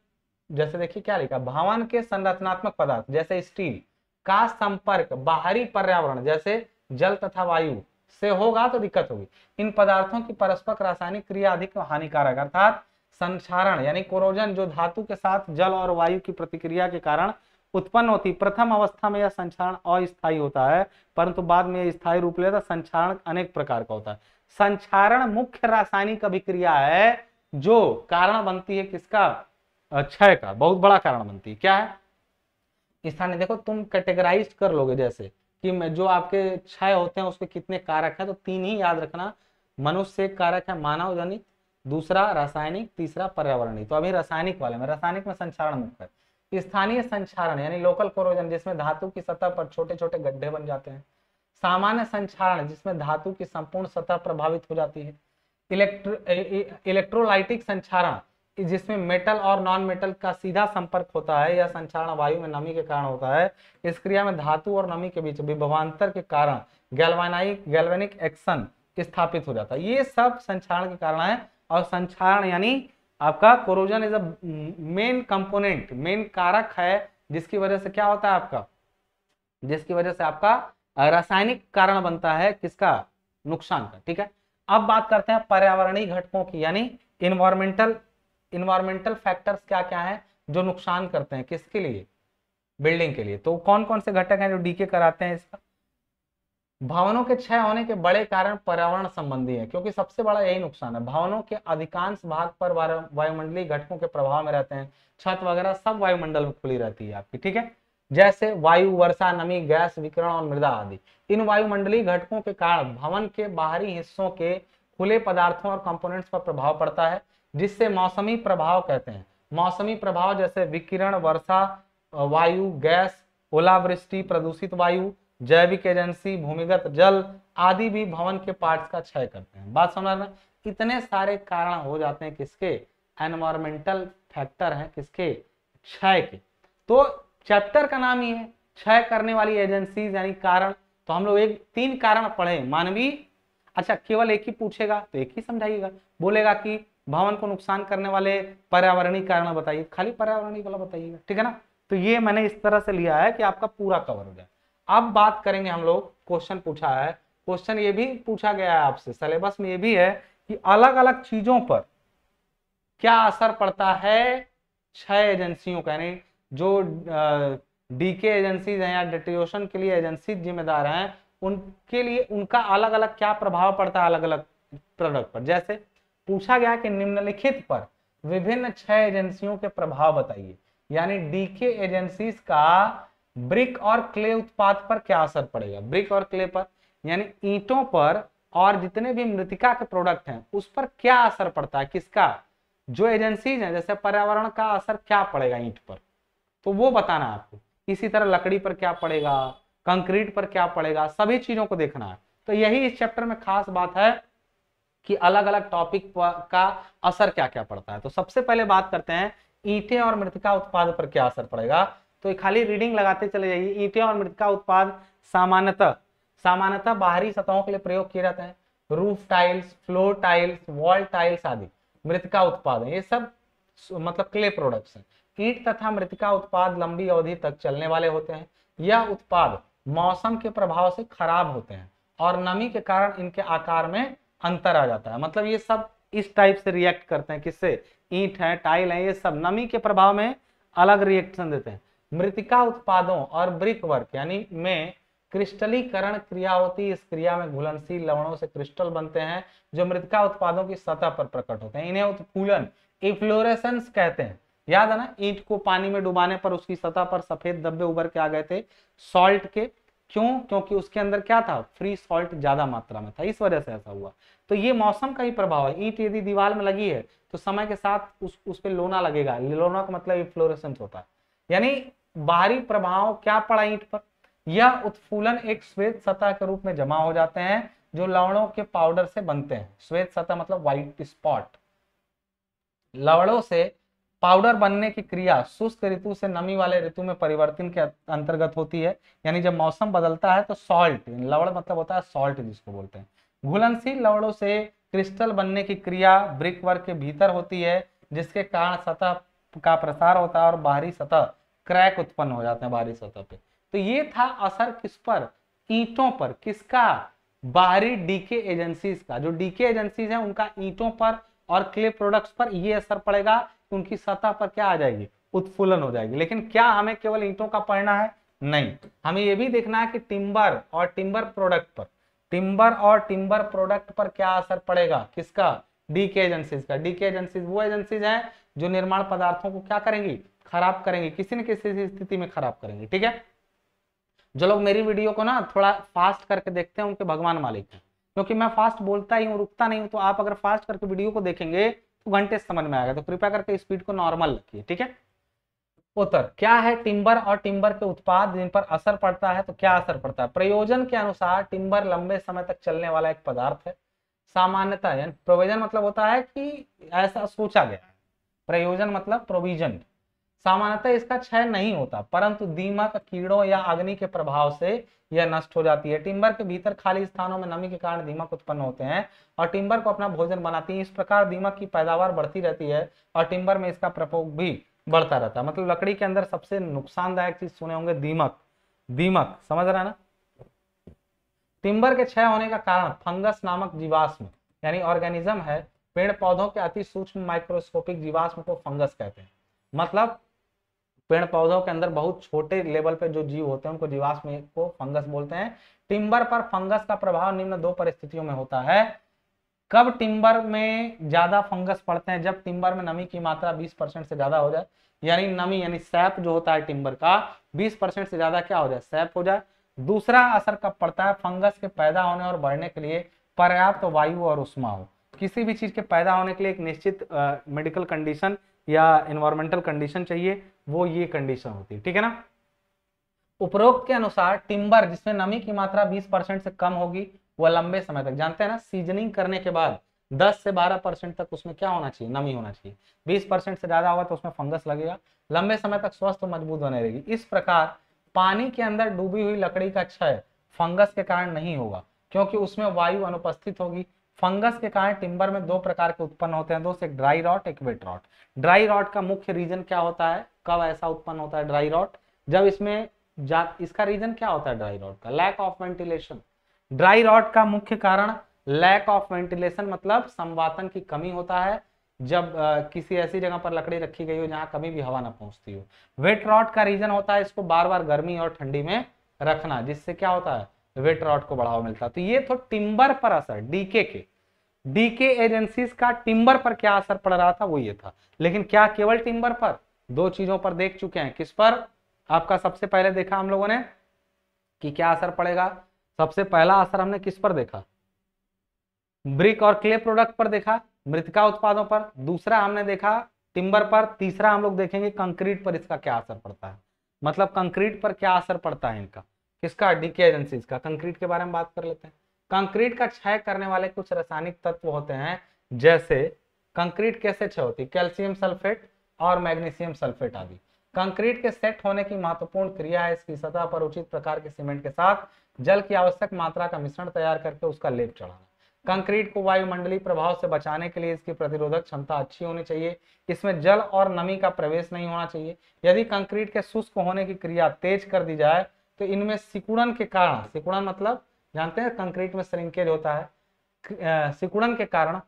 जैसे देखिए क्या लिखा भवन के संरचनात्मक पदार्थ जैसे स्टील का संपर्क बाहरी पर्यावरण जैसे जल तथा वायु से होगा तो दिक्कत होगी इन पदार्थों की परस्पर रासायनिक क्रिया अधिक हानिकारक अर्थात संक्षारण यानी कोरोजन जो धातु के साथ जल और वायु की प्रतिक्रिया के कारण उत्पन्न होती प्रथम अवस्था में यह संक्षारण अस्थायी होता है परंतु बाद में यह स्थायी रूप लेता संक्षारण अनेक प्रकार का होता है संचारण मुख्य रासायनिक अभिक्रिया है जो कारण बनती है किसका क्षय का बहुत बड़ा कारण बनती है क्या है स्थानीय देखो तुम कैटेगराइज कर लोगे जैसे कि मैं जो आपके क्षय होते हैं उसके कितने कारक है तो तीन ही याद रखना मनुष्य कारक है मानव जनित दूसरा रासायनिक तीसरा पर्यावरणीय तो अभी रासायनिक वाले में रासायनिक में संचारण मुख्य स्थानीय संचारण यानी लोकल कोरोजन जिसमें धातु की सतह पर छोटे छोटे गड्ढे बन जाते हैं सामान्य संचारण जिसमें धातु की संपूर्ण सतह प्रभावित हो जाती है इलेक्ट्र इलेक्ट्रोलाइटिक संचारण जिसमें मेटल और नॉन मेटल का सीधा संपर्क होता है या संचारण वायु में नमी के कारण होता है इस क्रिया में धातु और नमी के बीच विभवान्तर के कारण गैल्वानाइक गैल्वेनिक एक्शन स्थापित हो जाता है ये सब संचारण के कारण है और संचारण यानी आपका corrosion is a main component main कारक है जिसकी वजह से क्या होता है आपका जिसकी वजह से आपका रासायनिक कारण बनता है किसका नुकसान का ठीक है अब बात करते हैं पर्यावरणीय घटकों की यानी इन्वायरमेंटल इन्वायरमेंटल फैक्टर्स क्या क्या है जो नुकसान करते हैं किसके लिए बिल्डिंग के लिए तो कौन कौन से घटक हैं जो डीके कराते हैं इसका भवनों के क्षय होने के बड़े कारण पर्यावरण संबंधी है क्योंकि सबसे बड़ा यही नुकसान है भवनों के अधिकांश भाग पर वायुमंडलीय घटकों के प्रभाव में रहते हैं छत वगैरह सब वायुमंडल में खुली रहती है आपकी ठीक है जैसे वायु वर्षा नमी गैस विकिरण और मृदा आदि इन वायुमंडलीय घटकों के कारण भवन के बाहरी हिस्सों के खुले पदार्थों और कंपोनेंट्स पर प्रभाव पड़ता है जिससे मौसमी प्रभाव कहते हैं मौसमी प्रभाव जैसे विकिरण वर्षा वायु गैस ओलावृष्टि प्रदूषित वायु जैविक एजेंसी भूमिगत जल आदि भी भवन के पार्ट्स का क्षय करते हैं बात समझ रहे इतने सारे कारण हो जाते हैं किसके एनवायरमेंटल फैक्टर हैं किसके क्षय के तो चैप्टर का नाम ही है क्षय करने वाली एजेंसी यानी कारण तो हम लोग एक तीन कारण पढ़े मानवीय अच्छा केवल एक ही पूछेगा तो एक ही समझाइएगा बोलेगा कि भवन को नुकसान करने वाले पर्यावरणीय कारण बताइए खाली पर्यावरणीय वाला बताइएगा ठीक है ना तो ये मैंने इस तरह से लिया है कि आपका पूरा कवर हो जाए अब बात करेंगे हम लोग क्वेश्चन पूछा है क्वेश्चन ये भी पूछा गया है आपसे सिलेबस में ये भी है कि अलग अलग चीजों पर क्या असर पड़ता है छह एजेंसियों का यानी जो डी के एजेंसीज हैं या डिटेशन के लिए एजेंसी जिम्मेदार हैं उनके लिए उनका अलग अलग क्या प्रभाव पड़ता है अलग अलग प्रोडक्ट पर जैसे पूछा गया कि निम्नलिखित पर विभिन्न छह एजेंसियों के प्रभाव बताइए यानी डी के एजेंसीज का ब्रिक और क्ले उत्पाद पर क्या असर पड़ेगा ब्रिक और क्ले पर यानी ईंटों पर और जितने भी मृतिका के प्रोडक्ट हैं उस पर क्या असर पड़ता है किसका जो एजेंसीज हैं जैसे पर्यावरण का असर क्या पड़ेगा ईंट पर तो वो बताना आपको इसी तरह लकड़ी पर क्या पड़ेगा कंक्रीट पर क्या पड़ेगा सभी चीजों को देखना है तो यही इस चैप्टर में खास बात है कि अलग अलग टॉपिक का असर क्या क्या पड़ता है तो सबसे पहले बात करते हैं ईटे और मृतिका उत्पाद पर क्या असर पड़ेगा तो खाली रीडिंग लगाते चले जाइए ईटे और मृतिका उत्पाद सामान्यतः सामान्यतः बाहरी सतहों के लिए प्रयोग किए जाते हैं roof tiles floor tiles wall tiles आदि मृतिका उत्पाद ये सब मतलब क्ले प्रोडक्ट्स हैं कीट तथा मृतिका उत्पाद लंबी अवधि तक चलने वाले होते हैं यह उत्पाद मौसम के प्रभाव से खराब होते हैं और नमी के कारण इनके आकार में अंतर आ जाता है मतलब ये सब इस टाइप से रिएक्ट करते हैं किससे ईट है टाइल है ये सब नमी के प्रभाव में अलग रिएक्शन देते हैं मृतिका उत्पादों और ब्रिक वर्क यानी में क्रिस्टलीकरण क्रिया होती है इस क्रिया में घुलनशील लवणों से क्रिस्टल बनते हैं जो मृतिका उत्पादों की सतह पर प्रकट होते हैं इन्हें उत्फूलन इफ्लोरेसेंस कहते हैं याद है ना ईंट को पानी में डुबाने पर उसकी सतह पर सफेद धब्बे उभर के आ गए थे सॉल्ट के क्यों क्योंकि उसके अंदर क्या था फ्री सॉल्ट ज्यादा मात्रा में था इस वजह से ऐसा हुआ तो ये मौसम का ही प्रभाव है ईंट यदि दीवार में लगी है तो समय के साथ उस उस पर लोना लगेगा लोना का मतलब फ्लोरेसेंस होता है यानी बाहरी प्रभाव क्या पड़ा ईट पर यह उत्फूलन एक श्वेत सतह के रूप में जमा हो जाते हैं जो लवणों के पाउडर से बनते हैं श्वेत सतह मतलब व्हाइट स्पॉट लवणों से पाउडर बनने की क्रिया शुष्क ऋतु से नमी वाले ऋतु में परिवर्तन के अंतर्गत होती है यानी जब मौसम बदलता है तो सॉल्ट लवण मतलब होता है सॉल्ट जिसको बोलते हैं घुलनशील लवणों से क्रिस्टल बनने की क्रिया ब्रिक वर्क के भीतर होती है जिसके कारण सतह का प्रसार होता है और बाहरी सतह क्रैक उत्पन्न हो जाते हैं बाहरी सतह पे तो ये था असर किस पर ईंटों पर किसका बाहरी डीके एजेंसीज का जो डीके एजेंसीज है उनका ईंटों पर और क्ले प्रोडक्ट्स पर ये असर पड़ेगा उनकी सतह पर क्या आ जाएगी उत्फुलन हो जाएगी लेकिन क्या हमें केवल ईंटों का पढ़ना है नहीं हमें यह भी देखना है कि टिम्बर और टिम्बर प्रोडक्ट पर टिम्बर और टिम्बर प्रोडक्ट पर क्या असर पड़ेगा किसका डी के एजेंसीज का डी के एजेंसीज वो एजेंसीज है जो निर्माण पदार्थों को क्या करेंगी खराब करेंगी किसी न किसी स्थिति में खराब करेंगे ठीक है जो लोग मेरी वीडियो को ना थोड़ा फास्ट करके देखते हैं उनके भगवान मालिक हैं क्योंकि मैं फास्ट बोलता ही हूँ रुकता नहीं हूँ तो आप अगर फास्ट करके वीडियो को देखेंगे वन टेस्ट समझ में आएगा तो कृपया करके स्पीड को नॉर्मल रखिए ठीक है उत्तर क्या है टिम्बर और टिम्बर के उत्पाद जिन पर असर पड़ता है तो क्या असर पड़ता है प्रयोजन के अनुसार टिम्बर लंबे समय तक चलने वाला एक पदार्थ है सामान्यता प्रोविजन मतलब होता है कि ऐसा सोचा गया प्रयोजन मतलब प्रोविजन सामान्यतः इसका क्षय नहीं होता परंतु दीमक कीड़ों या अग्नि के प्रभाव से यह नष्ट हो जाती है टिम्बर के भीतर खाली स्थानों में नमी के कारण दीमक उत्पन्न होते हैं और टिम्बर को अपना भोजन बनाती है इस प्रकार दीमक की पैदावार बढ़ती रहती है और टिम्बर में इसका प्रकोप भी बढ़ता रहता है मतलब लकड़ी के अंदर सबसे नुकसानदायक चीज सुने होंगे दीमक दीमक समझ रहे ना टिम्बर के क्षय होने का कारण फंगस नामक जीवाश्म यानी ऑर्गेनिज्म है पेड़ पौधों के अति सूक्ष्म माइक्रोस्कोपिक जीवाश्म को फंगस कहते हैं मतलब पेड़ पौधों के अंदर बहुत छोटे लेवल पे जो जीव होते हैं उनको जीवाश्म को फंगस बोलते हैं टिम्बर पर फंगस का प्रभाव निम्न दो परिस्थितियों में होता है कब टिम्बर में ज्यादा फंगस पड़ते हैं जब टिम्बर में नमी की मात्रा 20 परसेंट से ज्यादा हो जाए यानी नमी यानी सैप जो होता है टिम्बर का 20 परसेंट से ज्यादा क्या हो जाए सैप हो जाए दूसरा असर कब पड़ता है फंगस के पैदा होने और बढ़ने के लिए पर्याप्त तो वायु और उष्मा हो किसी भी चीज के पैदा होने के लिए एक निश्चित मेडिकल कंडीशन या इन्वायरमेंटल कंडीशन चाहिए वो ये कंडीशन होती है ठीक है ना उपरोक्त के अनुसार टिम्बर जिसमें नमी की मात्रा 20 परसेंट से कम होगी वह लंबे समय तक जानते हैं ना सीजनिंग करने के बाद 10 से 12 परसेंट तक उसमें क्या होना चाहिए नमी होना चाहिए 20 परसेंट से ज्यादा होगा तो उसमें फंगस लगेगा लंबे समय तक स्वस्थ मजबूत बने रहेगी इस प्रकार पानी के अंदर डूबी हुई लकड़ी का क्षय फंगस के कारण नहीं होगा क्योंकि उसमें वायु अनुपस्थित होगी फंगस के कारण टिम्बर में दो प्रकार के उत्पन्न होते हैं दोस्त एक ड्राई रॉट एक वेट रॉट ड्राई रॉट का मुख्य रीजन क्या होता है कब ऐसा उत्पन्न होता है ड्राई रॉट जब इसमें जा इसका रीजन क्या होता है ड्राई रॉट का lack of ventilation dry rot का मुख्य कारण लैक ऑफ वेंटिलेशन मतलब संवातन की कमी होता है जब आ, किसी ऐसी जगह पर लकड़ी रखी गई हो जहां कभी भी हवा ना पहुंचती हो वेट रॉट का रीजन होता है इसको बार बार गर्मी और ठंडी में रखना जिससे क्या होता है वेट रॉड को बढ़ावा मिलता है तो ये तो टिम्बर पर असर डीके के डीके एजेंसीज का टिम्बर पर क्या असर पड़ रहा था वो ये था लेकिन क्या केवल टिम्बर पर दो चीजों पर देख चुके हैं किस पर आपका सबसे पहले देखा हम लोगों ने कि क्या असर पड़ेगा सबसे पहला असर हमने किस पर देखा ब्रिक और क्ले प्रोडक्ट पर देखा मृतिका उत्पादों पर दूसरा हमने देखा टिम्बर पर तीसरा हम लोग देखेंगे कंक्रीट पर इसका क्या असर पड़ता है मतलब कंक्रीट पर क्या असर पड़ता है इनका किसका डीके एजेंसी का कंक्रीट के बारे में बात कर लेते हैं कंक्रीट का क्षय करने वाले कुछ रासायनिक तत्व होते हैं जैसे कंक्रीट कैसे क्षय होती कैल्शियम सल्फेट और मैग्नीशियम सल्फेट आदि कंक्रीट के सेट होने की महत्वपूर्ण क्रिया है इसकी सतह पर उचित प्रकार के सीमेंट के साथ जल की आवश्यक मात्रा का मिश्रण तैयार करके उसका लेप चढ़ाना कंक्रीट को वायुमंडलीय प्रभाव से बचाने के लिए इसकी प्रतिरोधक क्षमता अच्छी होनी चाहिए इसमें जल और नमी का प्रवेश नहीं होना चाहिए यदि कंक्रीट के शुष्क होने की क्रिया तेज कर दी जाए तो इनमें सिकुड़न के कारण सिकुड़न मतलब जानते हैं कंक्रीट में श्रिंकेज होता है सिकुड़न के कारण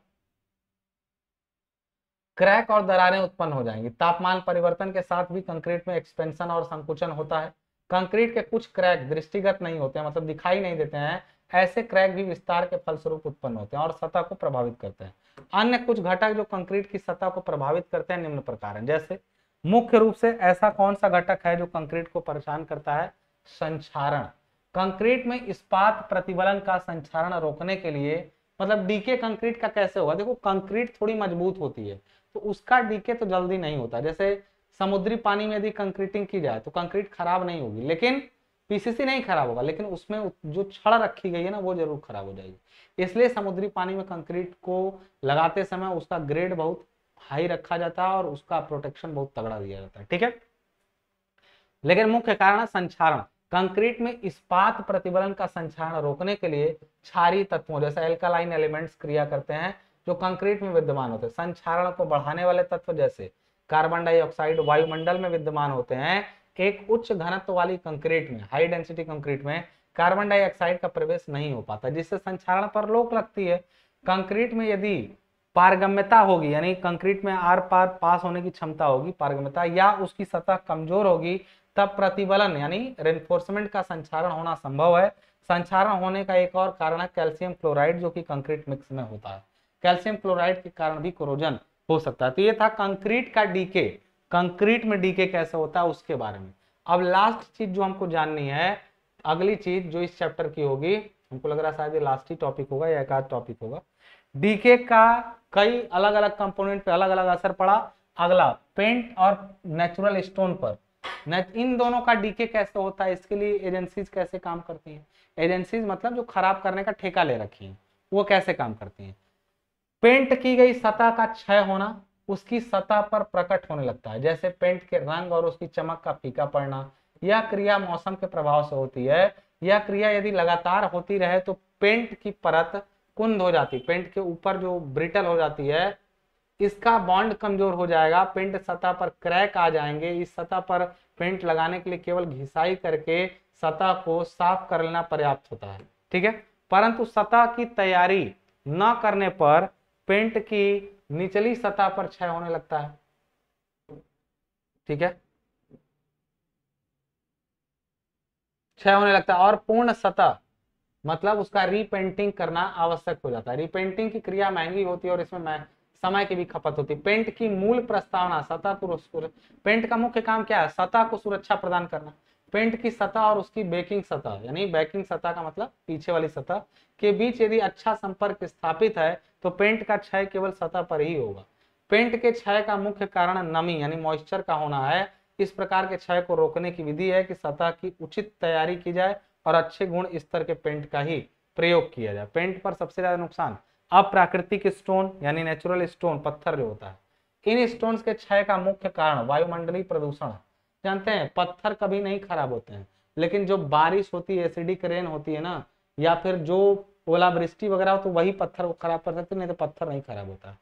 क्रैक और दरारें उत्पन्न हो जाएंगी तापमान परिवर्तन के साथ भी कंक्रीट में एक्सपेंशन और संकुचन होता है कंक्रीट के कुछ क्रैक दृष्टिगत नहीं होते हैं मतलब दिखाई नहीं देते हैं ऐसे क्रैक भी विस्तार के फलस्वरूप उत्पन्न होते हैं और सतह को प्रभावित करते हैं अन्य कुछ घटक जो कंक्रीट की सतह को प्रभावित करते हैं निम्न प्रकार है जैसे मुख्य रूप से ऐसा कौन सा घटक है जो कंक्रीट को परेशान करता है संचारण कंक्रीट में इस्पात प्रतिबलन का संक्षारण रोकने के लिए मतलब डीके कंक्रीट का कैसे होगा देखो कंक्रीट थोड़ी मजबूत होती है तो उसका डीके तो जल्दी नहीं होता जैसे समुद्री पानी में यदि कंक्रीटिंग की जाए तो कंक्रीट खराब नहीं होगी लेकिन पीसीसी नहीं खराब होगा लेकिन उसमें जो छड़ रखी गई है ना वो जरूर खराब हो जाएगी इसलिए समुद्री पानी में कंक्रीट को लगाते समय उसका ग्रेड बहुत हाई रखा जाता है और उसका प्रोटेक्शन बहुत तगड़ा दिया जाता है ठीक है लेकिन मुख्य कारण संचारण कंक्रीट में इस्पात प्रतिबलन का संचारण रोकने के लिए क्षारी तत्वों जैसे एल्कालाइन एलिमेंट्स क्रिया करते हैं जो कंक्रीट में विद्यमान होते हैं संक्षारण को बढ़ाने वाले तत्व जैसे कार्बन डाइऑक्साइड वायुमंडल में विद्यमान होते हैं एक उच्च घनत्व वाली कंक्रीट में हाई डेंसिटी कंक्रीट में कार्बन डाइऑक्साइड का प्रवेश नहीं हो पाता जिससे संक्षारण पर रोक लगती है कंक्रीट में यदि पारगम्यता होगी यानी कंक्रीट में आर पार पास होने की क्षमता होगी पारगम्यता या उसकी सतह कमजोर होगी तब प्रतिबलन यानी रेनफोर्समेंट का संचारण होना संभव है संचारण होने का एक और कारण है कैल्शियम क्लोराइड जो कि कंक्रीट मिक्स में होता है कैल्शियम क्लोराइड के कारण भी क्रोजन हो सकता है तो ये था कंक्रीट का डीके कंक्रीट में डीके कैसे होता है उसके बारे में अब लास्ट चीज जो हमको जाननी है अगली चीज जो इस चैप्टर की होगी हमको लग रहा है शायद ये लास्ट ही टॉपिक होगा या एक आध टॉपिक होगा डीके का कई अलग अलग कंपोनेंट पे अलग अलग असर पड़ा अगला पेंट और नेचुरल स्टोन पर इन दोनों का डीके कैसे होता है इसके लिए एजेंसीज कैसे काम करती हैं एजेंसीज मतलब जो खराब करने का ठेका ले रखी हैं वो कैसे काम करती हैं पेंट की गई सतह का क्षय होना उसकी सतह पर प्रकट होने लगता है जैसे पेंट के रंग और उसकी चमक का फीका पड़ना यह क्रिया मौसम के प्रभाव से होती है यह क्रिया यदि लगातार होती रहे तो पेंट की परत कुंद हो जाती पेंट के ऊपर जो ब्रिटल हो जाती है इसका बॉन्ड कमजोर हो जाएगा पेंट सतह पर क्रैक आ जाएंगे इस सतह पर पेंट लगाने के लिए केवल घिसाई करके सतह को साफ कर लेना पर्याप्त होता है ठीक है परंतु सतह की तैयारी न करने पर पेंट की निचली सतह पर क्षय होने लगता है ठीक है क्षय होने लगता है और पूर्ण सतह मतलब उसका रीपेंटिंग करना आवश्यक हो जाता है रीपेंटिंग की क्रिया महंगी होती है और इसमें समय की भी खपत होती है पेंट की मूल प्रस्तावना सतह पेंट का मुख्य काम क्या है सतह को सुरक्षा प्रदान करना पेंट की सतह और उसकी बेकिंग सतह यानी बेकिंग सतह का मतलब पीछे वाली सतह के बीच यदि अच्छा संपर्क स्थापित है तो पेंट का क्षय केवल सतह पर ही होगा पेंट के क्षय का मुख्य कारण नमी यानी मॉइस्चर का होना है इस प्रकार के क्षय को रोकने की विधि है कि सतह की उचित तैयारी की जाए और अच्छे गुण स्तर के पेंट का ही प्रयोग किया जाए पेंट पर सबसे ज्यादा नुकसान अब प्राकृतिक स्टोन यानी नेचुरल स्टोन पत्थर जो होता है इन स्टोन के क्षय का मुख्य कारण वायुमंडलीय प्रदूषण जानते हैं पत्थर कभी नहीं खराब होते हैं लेकिन जो बारिश होती है एसिडिक रेन होती है ना या फिर जो ओलावृष्टि वगैरह हो तो वही पत्थर को खराब कर सकते नहीं तो पत्थर नहीं खराब होता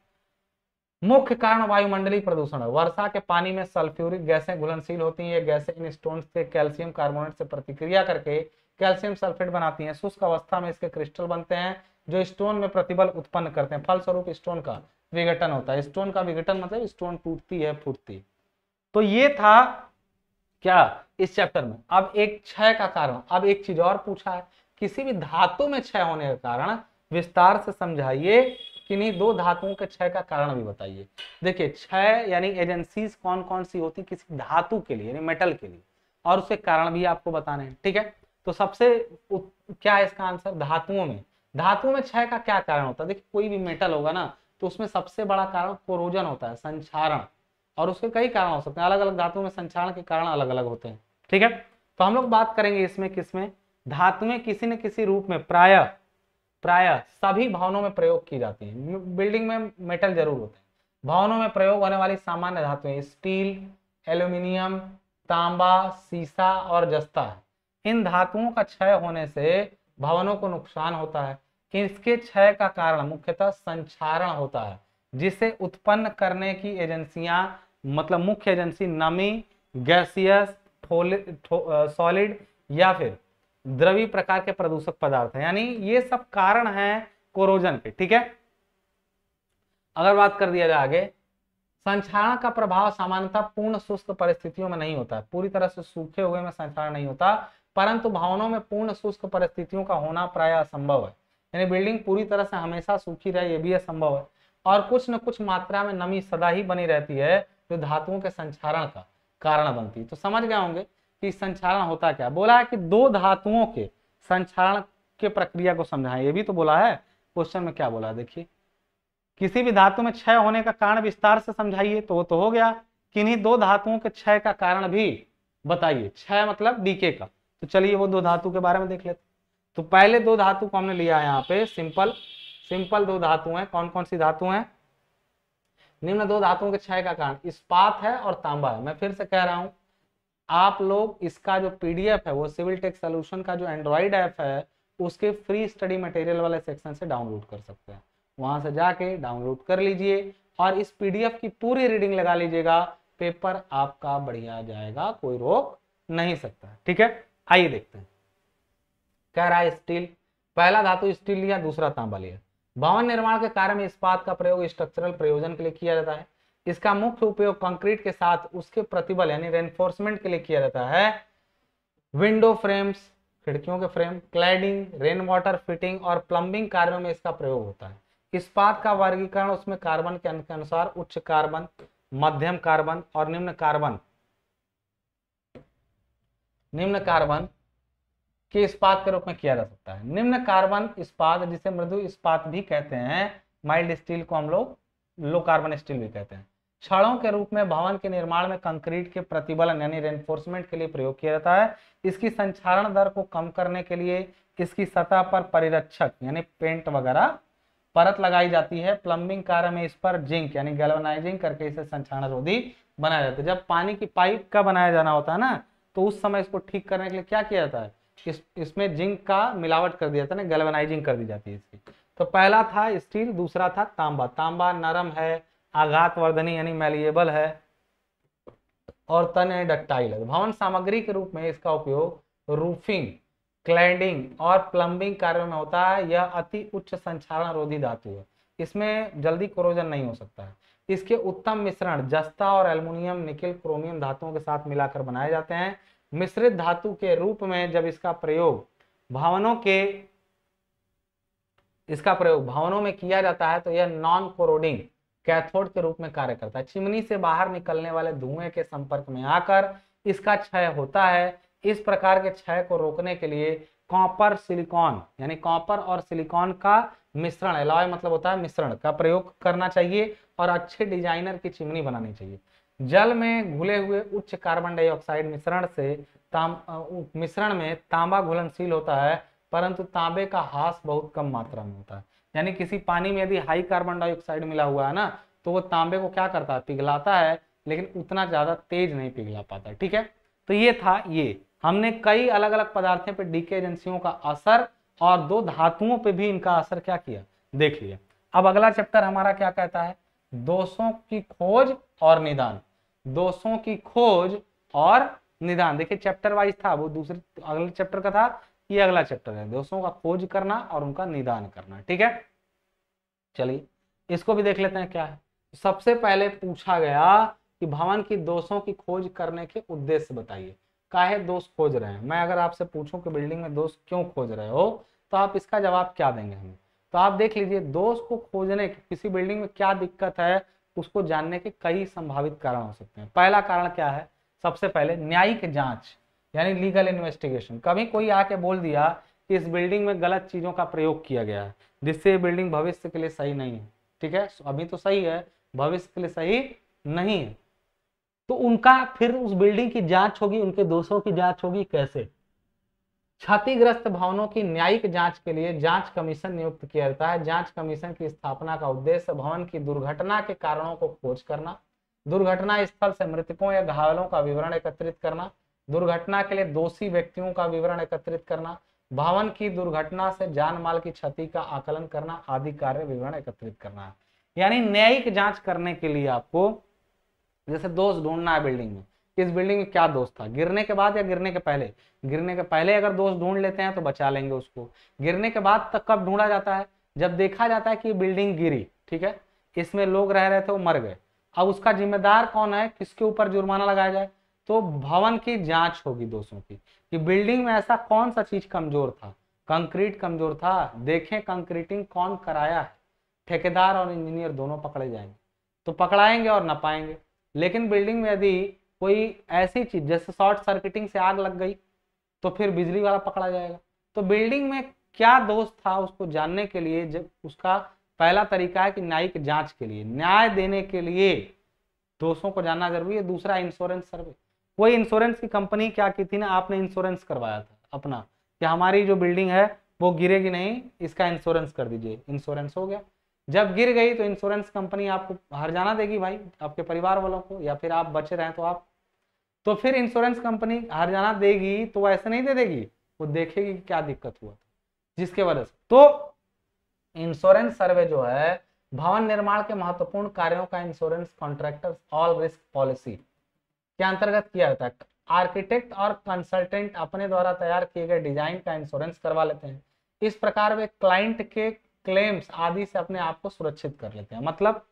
मुख्य कारण वायुमंडलीय प्रदूषण है वर्षा के पानी में सल्फ्यूरिक गैसें घुलनशील होती हैं गैसें इन स्टोन से कैल्शियम कार्बोनेट से प्रतिक्रिया करके कैल्शियम सल्फेट बनाती हैं शुष्क अवस्था में इसके क्रिस्टल बनते हैं जो स्टोन में प्रतिबल उत्पन्न करते हैं फलस्वरूप स्टोन का विघटन होता है स्टोन का विघटन मतलब स्टोन टूटती है फूटती तो ये था क्या इस चैप्टर में अब एक क्षय का कारण अब एक चीज और पूछा है किसी भी धातु में क्षय होने का कारण विस्तार से समझाइए कि नहीं दो धातुओं के क्षय का कारण भी बताइए देखिए क्षय यानी एजेंसीज कौन कौन सी होती किसी धातु के लिए यानी मेटल के लिए और उसके कारण भी आपको बताने हैं ठीक है तो सबसे क्या है इसका आंसर धातुओं में धातु में क्षय का क्या कारण होता है देखिए कोई भी मेटल होगा ना तो उसमें सबसे बड़ा कारण कोरोजन होता है संचारण और उसके कई कारण हो सकते हैं अलग अलग धातुओं में संचारण के कारण अलग अलग होते हैं ठीक है तो हम लोग बात करेंगे इसमें किसमें धातु में किसी न किसी रूप में प्राय प्राय सभी भवनों में प्रयोग की जाती है बिल्डिंग में मेटल जरूर होते हैं भवनों में प्रयोग होने वाली सामान्य धातुएं स्टील एल्यूमिनियम तांबा सीसा और जस्ता इन धातुओं का क्षय होने से भवनों को नुकसान होता है किसके क्षय का कारण मुख्यतः संक्षारण होता है जिसे उत्पन्न करने की एजेंसियां मतलब मुख्य एजेंसी नमी गैसियस सॉलिड या फिर द्रवी प्रकार के प्रदूषक पदार्थ है यानी ये सब कारण है कोरोजन के ठीक है अगर बात कर दिया जाए आगे संचारण का प्रभाव सामान्यतः पूर्ण शुष्क परिस्थितियों में नहीं होता पूरी तरह से सूखे हुए में संचारण नहीं होता परंतु भवनों में पूर्ण शुष्क परिस्थितियों का होना प्राय असंभव है यानी बिल्डिंग पूरी तरह से हमेशा सूखी रहे ये भी असंभव है और कुछ न कुछ मात्रा में नमी सदा ही बनी रहती है जो धातुओं के संचारण का कारण बनती है तो समझ गए होंगे कि संचारण होता क्या बोला है कि दो धातुओं के संचारण के प्रक्रिया को समझाएं ये भी तो बोला है क्वेश्चन में क्या बोला देखिए किसी भी धातु में क्षय होने का कारण विस्तार से समझाइए तो वो तो हो गया किन्हीं दो धातुओं के क्षय का कारण भी बताइए क्षय मतलब डीके का तो चलिए वो दो धातु के बारे में देख लेते तो पहले दो धातु को हमने लिया है यहाँ पे सिंपल सिंपल दो धातु हैं कौन कौन सी धातु हैं निम्न दो धातुओं के क्षय का कारण इस्पात है और तांबा है मैं फिर से कह रहा हूं आप लोग इसका जो पीडीएफ है वो सिविल टेक सोल्यूशन का जो एंड्रॉइड ऐप है उसके फ्री स्टडी मटेरियल वाले सेक्शन से डाउनलोड कर सकते हैं वहां से जाके डाउनलोड कर लीजिए और इस पीडीएफ की पूरी रीडिंग लगा लीजिएगा पेपर आपका बढ़िया जाएगा कोई रोक नहीं सकता ठीक है आइए देखते हैं कह रहा है स्टील पहला धातु स्टील लिया दूसरा तांबा लिया भवन निर्माण के कार्य में इस्पात का प्रयोग स्ट्रक्चरल प्रयोजन के लिए किया जाता है इसका मुख्य उपयोग कंक्रीट के साथ उसके प्रतिबल यानी रेनफोर्समेंट के लिए किया जाता है विंडो फ्रेम्स खिड़कियों के frame cladding rain water fitting और प्लम्बिंग कार्यों में इसका प्रयोग होता है इस्पात का वर्गीकरण उसमें कार्बन के अनुसार उच्च कार्बन मध्यम कार्बन और निम्न कार्बन निम्न कार्बन के इस्पात के रूप में किया जा सकता है निम्न कार्बन इस्पात जिसे मृदु इस्पात भी कहते हैं माइल्ड स्टील को हम लोग लो कार्बन स्टील भी कहते हैं छड़ों के रूप में भवन के निर्माण में कंक्रीट के प्रतिबलन यानी रेनफोर्समेंट के लिए प्रयोग किया जाता है इसकी संचारण दर को कम करने के लिए इसकी सतह पर परिरक्षक यानी पेंट वगैरह परत लगाई जाती है प्लम्बिंग कार्य में इस पर जिंक यानी गैल्वनाइजिंग करके इसे संचारण रोधी बनाया जाता है जब पानी की पाइप का बनाया जाना होता है ना तो उस समय इसको ठीक करने के लिए क्या किया जाता है इस इसमें जिंक का मिलावट कर दिया जाता है ना गलवनाइजिंग कर दी जाती है इसकी तो पहला था स्टील दूसरा था तांबा तांबा नरम है वर्धनी यानी मैलिएबल है और तन यानी डक्टाइल है तो भवन सामग्री के रूप में इसका उपयोग रूफिंग क्लैंडिंग और प्लम्बिंग कार्यो में होता है यह अति उच्च संचारण रोधी धातु है इसमें जल्दी क्रोजन नहीं हो सकता है इसके उत्तम मिश्रण जस्ता और एल्युमिनियम निकिल क्रोमियम धातुओं के साथ मिलाकर बनाए जाते हैं मिश्रित धातु के रूप में जब इसका प्रयोग भवनों के इसका प्रयोग भवनों में किया जाता है तो यह नॉन कोरोडिंग कैथोड के रूप में कार्य करता है चिमनी से बाहर निकलने वाले धुएं के संपर्क में आकर इसका क्षय होता है इस प्रकार के क्षय को रोकने के लिए कॉपर सिलिकॉन यानी कॉपर और सिलिकॉन का मिश्रण एलॉय मतलब होता है मिश्रण का प्रयोग करना चाहिए और अच्छे डिजाइनर की चिमनी बनानी चाहिए जल में घुले हुए उच्च कार्बन डाइऑक्साइड मिश्रण से ताम मिश्रण में तांबा घुलनशील होता है परंतु तांबे का हास बहुत कम मात्रा में होता है यानी किसी पानी में यदि हाई कार्बन डाइऑक्साइड मिला हुआ है ना तो वो तांबे को क्या करता है पिघलाता है लेकिन उतना ज्यादा तेज नहीं पिघला पाता ठीक है तो ये था ये हमने कई अलग अलग पदार्थों पर डीके एजेंसियों का असर और दो धातुओं पर भी इनका असर क्या किया देख लिया अब अगला चैप्टर हमारा क्या कहता है दोषों की खोज और निदान दोषों की खोज और निदान देखिए चैप्टर वाइज था वो दूसरे अगले चैप्टर का था ये अगला चैप्टर है दोषों का खोज करना और उनका निदान करना ठीक है चलिए इसको भी देख लेते हैं क्या है सबसे पहले पूछा गया कि भवन की दोषों की खोज करने के उद्देश्य बताइए काहे दोष खोज रहे हैं मैं अगर आपसे पूछूं कि बिल्डिंग में दोष क्यों खोज रहे हो तो आप इसका जवाब क्या देंगे हमें तो आप देख लीजिए दोष को खोजने की किसी बिल्डिंग में क्या दिक्कत है उसको जानने के कई संभावित कारण हो सकते हैं पहला कारण क्या है सबसे पहले न्यायिक जांच यानी लीगल इन्वेस्टिगेशन कभी कोई आके बोल दिया कि इस बिल्डिंग में गलत चीजों का प्रयोग किया गया है जिससे ये बिल्डिंग भविष्य के लिए सही नहीं है ठीक है अभी तो सही है भविष्य के लिए सही नहीं है तो उनका फिर उस बिल्डिंग की जांच होगी उनके दोषों की जांच होगी कैसे क्षतिग्रस्त भवनों की न्यायिक जांच के लिए जांच कमीशन नियुक्त किया जाता है जांच कमीशन की स्थापना का उद्देश्य भवन की दुर्घटना के कारणों को खोज करना दुर्घटना स्थल से मृतकों या घायलों का विवरण एकत्रित करना दुर्घटना के लिए दोषी व्यक्तियों का विवरण एकत्रित करना भवन की दुर्घटना से जान माल की क्षति का आकलन करना आदि कार्य विवरण एकत्रित करना है यानी न्यायिक जांच करने के लिए आपको जैसे दोष ढूंढना है बिल्डिंग में कि इस बिल्डिंग में क्या दोष था गिरने के बाद या गिरने के पहले गिरने के पहले अगर दोष ढूंढ लेते हैं तो बचा लेंगे उसको गिरने के बाद तक कब ढूंढा जाता है जब देखा जाता है कि बिल्डिंग गिरी ठीक है इसमें लोग रह रहे थे वो मर गए अब उसका जिम्मेदार कौन है किसके ऊपर जुर्माना लगाया जाए तो भवन की जांच होगी दोषों की कि बिल्डिंग में ऐसा कौन सा चीज कमजोर था कंक्रीट कमजोर था देखें कंक्रीटिंग कौन कराया है ठेकेदार और इंजीनियर दोनों पकड़े जाएंगे तो पकड़ाएंगे और नपाएंगे पाएंगे लेकिन बिल्डिंग में यदि कोई ऐसी चीज जैसे शॉर्ट सर्किटिंग से आग लग गई तो फिर बिजली वाला पकड़ा जाएगा तो बिल्डिंग में क्या दोष था उसको जानने के लिए जब उसका पहला तरीका है कि न्यायिक जांच के लिए न्याय देने के लिए दोषों को जानना जरूरी है दूसरा इंश्योरेंस सर्वे कोई इंश्योरेंस की कंपनी क्या की थी ना आपने इंश्योरेंस करवाया था अपना कि हमारी जो बिल्डिंग है वो गिरेगी नहीं इसका इंश्योरेंस कर दीजिए इंश्योरेंस हो गया जब गिर गई तो इंश्योरेंस कंपनी आपको जाना देगी भाई आपके परिवार वालों को या फिर आप बचे रहें तो आप तो फिर इंश्योरेंस कंपनी जाना देगी तो वो ऐसे नहीं दे देगी वो देखेगी कि क्या दिक्कत हुआ जिसके वजह से तो इंश्योरेंस सर्वे जो है भवन निर्माण के महत्वपूर्ण कार्यों का insurance contractor all risk policy के अंतर्गत किया जाता है आर्किटेक्ट और कंसल्टेंट अपने द्वारा तैयार किए गए डिजाइन का इंश्योरेंस करवा लेते हैं इस प्रकार वे क्लाइंट के क्लेम्स आदि से अपने आप को सुरक्षित कर लेते हैं मतलब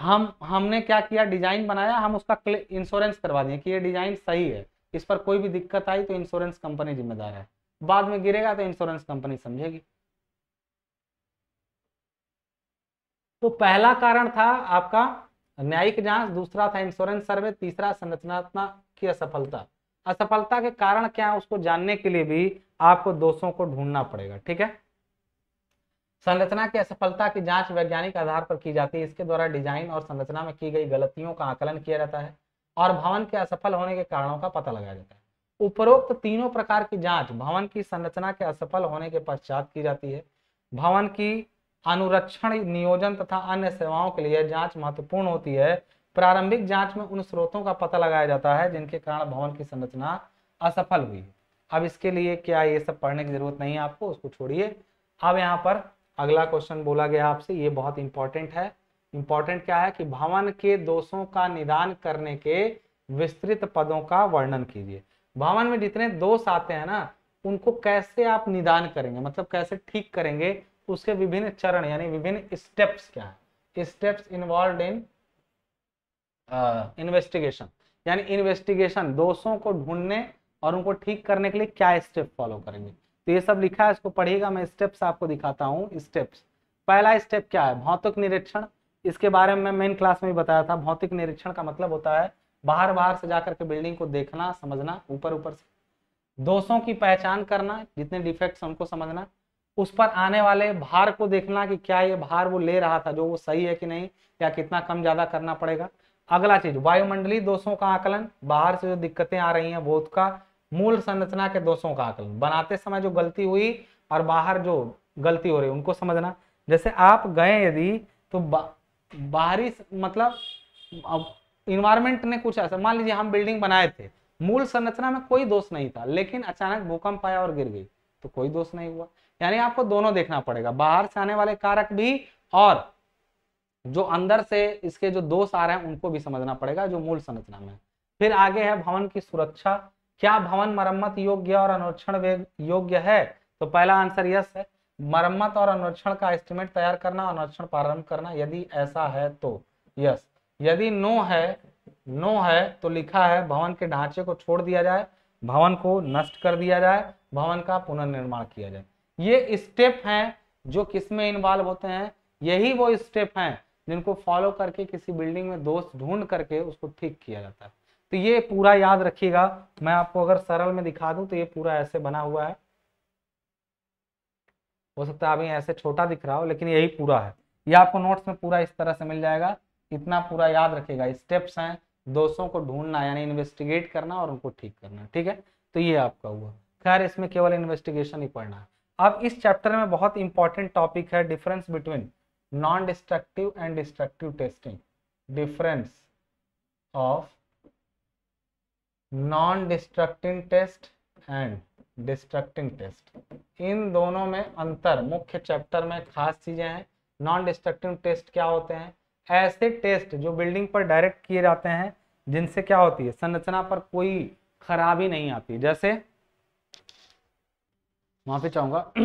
हम हमने क्या किया डिजाइन बनाया हम उसका इंश्योरेंस करवा दिए कि ये डिजाइन सही है इस पर कोई भी दिक्कत आई तो इंश्योरेंस कंपनी जिम्मेदार है बाद में गिरेगा तो इंश्योरेंस कंपनी समझेगी तो पहला कारण था आपका न्यायिक जांच दूसरा था इंश्योरेंस सर्वे तीसरा संरचनात्मक की असफलता असफलता के कारण क्या है उसको जानने के लिए भी आपको दोषों को ढूंढना पड़ेगा ठीक है संरचना की असफलता की जांच वैज्ञानिक आधार पर की जाती है इसके द्वारा डिजाइन और संरचना में की गई गलतियों का आकलन किया जाता है और भवन के असफल होने के कारणों का पता लगाया जाता है उपरोक्त तीनों प्रकार की जांच भवन की संरचना के असफल होने के पश्चात की जाती है भवन की अनुरक्षण नियोजन तथा अन्य सेवाओं के लिए जांच महत्वपूर्ण होती है प्रारंभिक जांच में उन स्रोतों का पता लगाया जाता है जिनके कारण भवन की संरचना असफल हुई अब इसके लिए क्या ये सब पढ़ने की जरूरत नहीं है आपको उसको छोड़िए अब यहाँ पर अगला क्वेश्चन बोला गया आपसे ये बहुत इंपॉर्टेंट है इंपॉर्टेंट क्या है कि भवन के दोषों का निदान करने के विस्तृत पदों का वर्णन कीजिए भवन में जितने दोष आते हैं ना उनको कैसे आप निदान करेंगे मतलब कैसे ठीक करेंगे उसके विभिन्न चरण यानी विभिन्न स्टेप्स क्या है स्टेप्स इन्वॉल्व इन इन्वेस्टिगेशन यानी इन्वेस्टिगेशन दोषों को ढूंढने और उनको ठीक करने के लिए क्या स्टेप फॉलो करेंगे तो ये सब लिखा है इसको पढ़िएगा मैं स्टेप्स आपको दिखाता हूँ स्टेप्स पहला स्टेप क्या है भौतिक निरीक्षण इसके बारे में मेन क्लास में भी बताया था भौतिक निरीक्षण का मतलब होता है बाहर बाहर से जाकर के बिल्डिंग को देखना समझना ऊपर ऊपर से दोषों की पहचान करना जितने डिफेक्ट्स उनको समझना उस पर आने वाले भार को देखना कि क्या ये भार वो ले रहा था जो वो सही है कि नहीं या कितना कम ज्यादा करना पड़ेगा अगला चीज वायुमंडली दोषों का आकलन बाहर से जो दिक्कतें आ रही हैं वो का मूल संरचना के दोषों का आकलन बनाते समय जो गलती हुई और बाहर जो गलती हो रही उनको समझना जैसे आप गए यदि तो बा, बाहरी मतलब इन्वायरमेंट ने कुछ ऐसा मान लीजिए हम बिल्डिंग बनाए थे मूल संरचना में कोई दोष नहीं था लेकिन अचानक भूकंप आया और गिर गई तो कोई दोष नहीं हुआ यानी आपको दोनों देखना पड़ेगा बाहर से आने वाले कारक भी और जो अंदर से इसके जो दोष आ रहे हैं उनको भी समझना पड़ेगा जो मूल संरचना में फिर आगे है भवन की सुरक्षा क्या भवन मरम्मत योग्य और अनुरक्षण योग्य है तो पहला आंसर यस है मरम्मत और अनुरक्षण का एस्टिमेट तैयार करना अनुरक्षण प्रारंभ करना यदि ऐसा है तो यस यदि नो है नो है तो लिखा है भवन के ढांचे को छोड़ दिया जाए भवन को नष्ट कर दिया जाए भवन का पुनर्निर्माण किया जाए ये स्टेप हैं जो किसमें इन्वॉल्व होते हैं यही वो स्टेप हैं जिनको फॉलो करके किसी बिल्डिंग में दोष ढूंढ करके उसको ठीक किया जाता है तो ये पूरा याद रखिएगा मैं आपको अगर सरल में दिखा दूं तो ये पूरा ऐसे बना हुआ है हो सकता है अभी ऐसे छोटा दिख रहा हो लेकिन यही पूरा है ये आपको नोट्स में पूरा इस तरह से मिल जाएगा इतना पूरा याद रखेगा स्टेप्स हैं दोषों को ढूंढना यानी इन्वेस्टिगेट करना और उनको ठीक करना ठीक है तो ये आपका हुआ खैर इसमें केवल इन्वेस्टिगेशन ही पढ़ना है अब इस चैप्टर में बहुत इंपॉर्टेंट टॉपिक है difference between non destructive and destructive testing difference of non destructing test and destructing test इन दोनों में अंतर मुख्य चैप्टर में खास चीज़ें हैं नॉन डिस्ट्रक्टिव टेस्ट क्या होते हैं ऐसे टेस्ट जो बिल्डिंग पर डायरेक्ट किए जाते हैं जिनसे क्या होती है संरचना पर कोई खराबी नहीं आती जैसे माफी चाहूंगा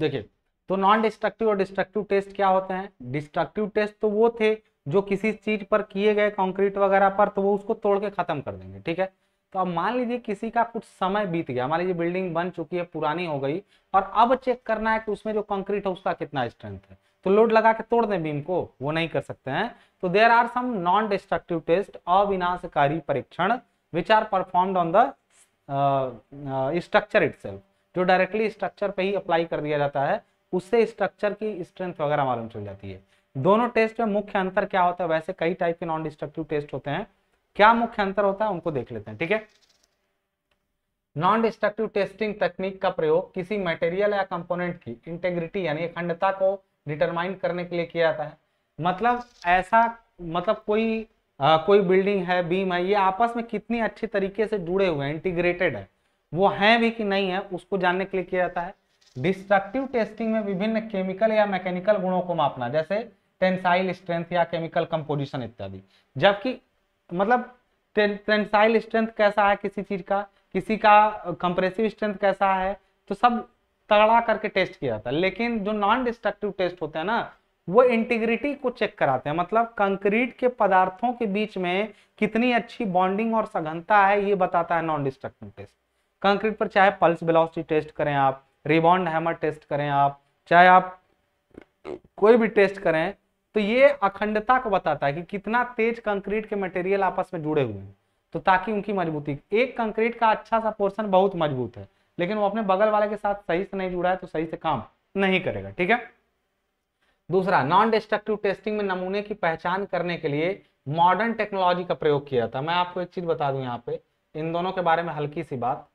देखिए तो नॉन डिस्ट्रक्टिव और डिस्ट्रक्टिव टेस्ट क्या होते हैं डिस्ट्रक्टिव टेस्ट तो वो थे जो किसी चीज पर किए गए कंक्रीट वगैरह पर तो वो उसको तोड़ के खत्म कर देंगे ठीक है तो अब मान लीजिए किसी का कुछ समय बीत गया मान लीजिए बिल्डिंग बन चुकी है पुरानी हो गई और अब चेक करना है कि उसमें जो कंक्रीट है उसका कितना स्ट्रेंथ है तो लोड लगा के तोड़ दें बीम को वो नहीं कर सकते हैं तो there are some non destructive test अविनाशकारी परीक्षण which are perform on the structure it जो डायरेक्टली स्ट्रक्चर पे ही अप्लाई कर दिया जाता है उससे स्ट्रक्चर की स्ट्रेंथ वगैरह मालूम चल जाती है दोनों टेस्ट में मुख्य अंतर क्या होता है वैसे कई टाइप के नॉन डिस्ट्रक्टिव टेस्ट होते हैं क्या मुख्य अंतर होता है उनको देख लेते हैं ठीक है नॉन डिस्ट्रक्टिव टेस्टिंग तकनीक का प्रयोग किसी मटेरियल या कंपोनेंट की इंटेग्रिटी यानी अखंडता को डिटरमाइन करने के लिए किया जाता है मतलब ऐसा मतलब कोई आ, कोई बिल्डिंग है बीम है ये आपस में कितनी अच्छी तरीके से जुड़े हुए हैं इंटीग्रेटेड है वो है भी कि नहीं है उसको जानने के लिए किया जाता है डिस्ट्रक्टिव टेस्टिंग में विभिन्न केमिकल या मैकेनिकल गुणों को मापना जैसे टेंसाइल स्ट्रेंथ या केमिकल कंपोजिशन इत्यादि जबकि मतलब टेंसाइल स्ट्रेंथ कैसा है किसी चीज का किसी का कंप्रेसिव स्ट्रेंथ कैसा है तो सब तगड़ा करके टेस्ट किया जाता है लेकिन जो नॉन डिस्ट्रक्टिव टेस्ट होते हैं ना वो इंटीग्रिटी को चेक कराते हैं मतलब कंक्रीट के पदार्थों के बीच में कितनी अच्छी बॉन्डिंग और सघनता है ये बताता है नॉन डिस्ट्रक्टिव टेस्ट कंक्रीट पर चाहे पल्स बिलोसिटी टेस्ट करें आप रिबॉन्ड हैमर टेस्ट करें आप चाहे आप कोई भी टेस्ट करें तो ये अखंडता को बताता है कि कितना तेज कंक्रीट के मटेरियल आपस में जुड़े हुए हैं तो ताकि उनकी मजबूती एक कंक्रीट का अच्छा सा पोर्शन बहुत मजबूत है लेकिन वो अपने बगल वाले के साथ सही से नहीं जुड़ा है तो सही से काम नहीं करेगा ठीक है दूसरा नॉन डिस्ट्रक्टिव टेस्टिंग में नमूने की पहचान करने के लिए मॉडर्न टेक्नोलॉजी का प्रयोग किया था मैं आपको एक चीज बता दू यहाँ पे इन दोनों के बारे में हल्की सी बात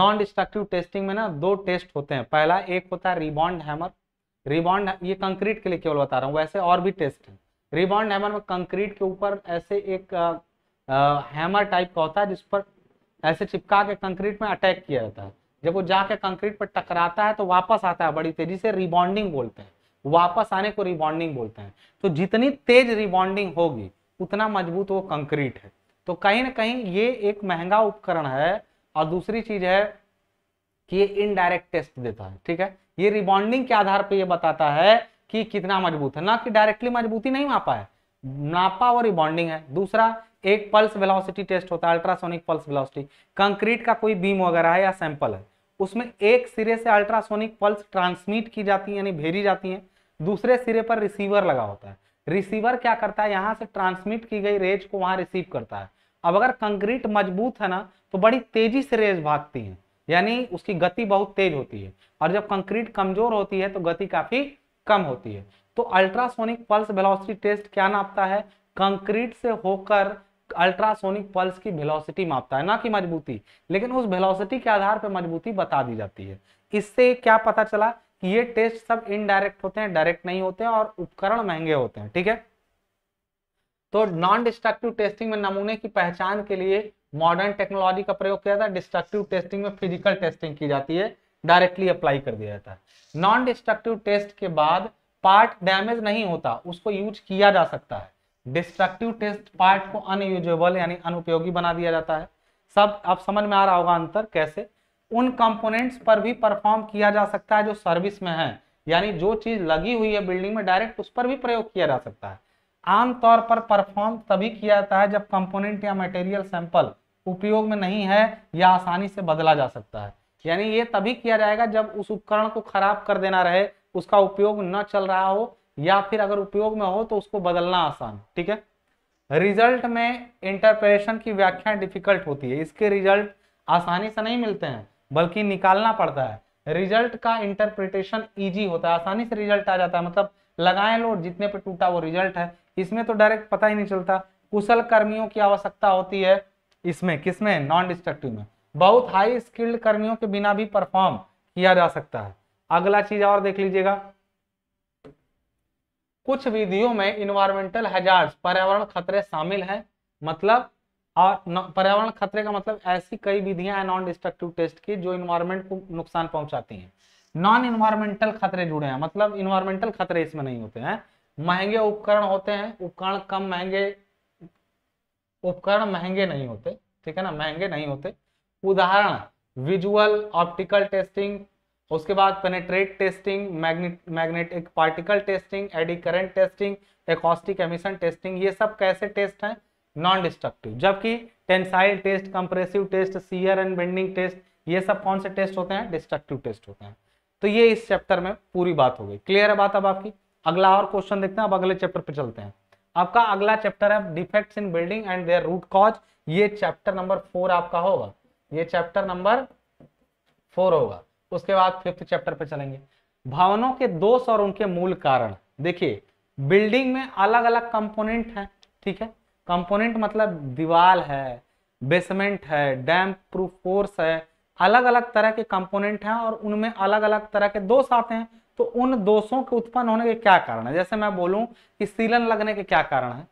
नॉन डिस्ट्रक्टिव टेस्टिंग में ना दो टेस्ट होते हैं पहला एक होता है रिबॉन्ड हैमर रिबॉन्ड ये कंक्रीट के लिए केवल बता रहा हूँ वैसे और भी टेस्ट है रिबॉन्ड हैमर में कंक्रीट के ऊपर ऐसे एक आ, आ, हैमर टाइप का होता है जिस पर ऐसे चिपका के कंक्रीट में अटैक किया जाता है जब वो जाके कंक्रीट पर टकराता है तो वापस आता है बड़ी तेजी से रिबॉन्डिंग बोलते हैं वापस आने को रिबॉन्डिंग बोलते हैं तो जितनी तेज रिबॉन्डिंग होगी उतना मजबूत वो कंक्रीट है तो कहीं ना कहीं ये एक महंगा उपकरण है और दूसरी चीज है कि ये इनडायरेक्ट टेस्ट देता है ठीक है ये रिबॉन्डिंग के आधार पर यह बताता है कि कितना मजबूत है ना कि डायरेक्टली मजबूती नहीं मापा है नापा और रिबॉन्डिंग है दूसरा एक पल्स वेलोसिटी टेस्ट होता है अल्ट्रासोनिक पल्स वेलोसिटी कंक्रीट का कोई बीम वगैरह है या सैंपल है उसमें एक सिरे से अल्ट्रासोनिक पल्स ट्रांसमिट की जाती है यानी भेजी जाती है दूसरे सिरे पर रिसीवर लगा होता है रिसीवर क्या करता है यहाँ से ट्रांसमिट की गई रेज को वहां रिसीव करता है अब अगर कंक्रीट मजबूत है ना तो बड़ी तेजी से रेज भागती है यानी उसकी गति बहुत तेज होती है और जब कंक्रीट कमजोर होती है तो गति काफी कम होती है तो अल्ट्रासोनिक पल्स वेलोसिटी टेस्ट क्या नापता है कंक्रीट से होकर अल्ट्रासोनिक पल्स की वेलोसिटी मापता है ना कि मजबूती लेकिन उस वेलोसिटी के आधार पर मजबूती बता दी जाती है इससे क्या पता चला कि ये टेस्ट सब इनडायरेक्ट होते हैं डायरेक्ट नहीं होते हैं और उपकरण महंगे होते हैं ठीक है तो नॉन डिस्ट्रक्टिव टेस्टिंग में नमूने की पहचान के लिए मॉडर्न टेक्नोलॉजी का प्रयोग किया जाता है डिस्ट्रक्टिव टेस्टिंग में फिजिकल टेस्टिंग की जाती है डायरेक्टली अप्लाई कर दिया जाता है नॉन डिस्ट्रक्टिव टेस्ट के बाद पार्ट डैमेज नहीं होता उसको यूज किया जा सकता है डिस्ट्रक्टिव टेस्ट पार्ट को अनयूजेबल यानी अनुपयोगी बना दिया जाता है सब आप समझ में आ रहा होगा अंतर कैसे उन कंपोनेंट्स पर भी परफॉर्म किया जा सकता है जो सर्विस में है यानी जो चीज लगी हुई है बिल्डिंग में डायरेक्ट उस पर भी प्रयोग किया जा सकता है आमतौर पर परफॉर्म तभी किया जाता है जब कंपोनेंट या मटेरियल सैंपल उपयोग में नहीं है या आसानी से बदला जा सकता है यानी ये तभी किया जाएगा जब उस उपकरण को खराब कर देना रहे उसका उपयोग न चल रहा हो या फिर अगर उपयोग में हो तो उसको बदलना आसान ठीक है रिजल्ट में इंटरप्रेशन की व्याख्या डिफिकल्ट होती है इसके रिजल्ट आसानी से नहीं मिलते हैं बल्कि निकालना पड़ता है रिजल्ट का इंटरप्रिटेशन इजी होता है आसानी से रिजल्ट आ जाता है मतलब लगाए लोड जितने पे टूटा वो रिजल्ट है इसमें तो डायरेक्ट पता ही नहीं चलता कुशल कर्मियों की आवश्यकता होती है इसमें किसमें नॉन डिस्ट्रक्टिव में बहुत हाई स्किल्ड कर्मियों के बिना भी परफॉर्म किया जा सकता है अगला चीज और देख लीजिएगा कुछ विधियों में इन्वायरमेंटल हैजार्ड्स पर्यावरण खतरे शामिल हैं मतलब और पर्यावरण खतरे का मतलब ऐसी कई विधियां हैं नॉन डिस्ट्रक्टिव टेस्ट की जो इन्वायरमेंट को नुकसान पहुंचाती हैं नॉन इन्वायरमेंटल खतरे जुड़े हैं मतलब इन्वायरमेंटल खतरे इसमें नहीं होते हैं महंगे उपकरण होते हैं उपकरण कम महंगे उपकरण महंगे नहीं होते ठीक है ना महंगे नहीं होते उदाहरण विजुअल ऑप्टिकल टेस्टिंग उसके बाद penetrant testing magnetic particle testing eddy current testing acoustic emission testing ये सब कैसे टेस्ट हैं नॉन डिस्ट्रक्टिव जबकि tensile test compressive test shear and bending test ये सब कौन से टेस्ट होते हैं डिस्ट्रक्टिव टेस्ट होते हैं तो ये इस चैप्टर में पूरी बात हो गई क्लियर है बात अब आपकी अगला और क्वेश्चन देखते हैं अब अगले चैप्टर पर चलते हैं आपका अगला चैप्टर है defects in building and their root cause ये चैप्टर नंबर फोर आपका होगा ये चैप्टर नंबर फोर होगा उसके बाद फिफ्थ चैप्टर पे चलेंगे भवनों के दोष और उनके मूल कारण देखिए बिल्डिंग में अलग अलग कंपोनेंट है ठीक है कंपोनेंट मतलब दीवार है बेसमेंट है डैम प्रूफ फोर्स है अलग अलग तरह के कंपोनेंट हैं और उनमें अलग अलग तरह के दोष आते हैं तो उन दोषों के उत्पन्न होने के क्या कारण है जैसे मैं बोलूं कि सीलन लगने के क्या कारण है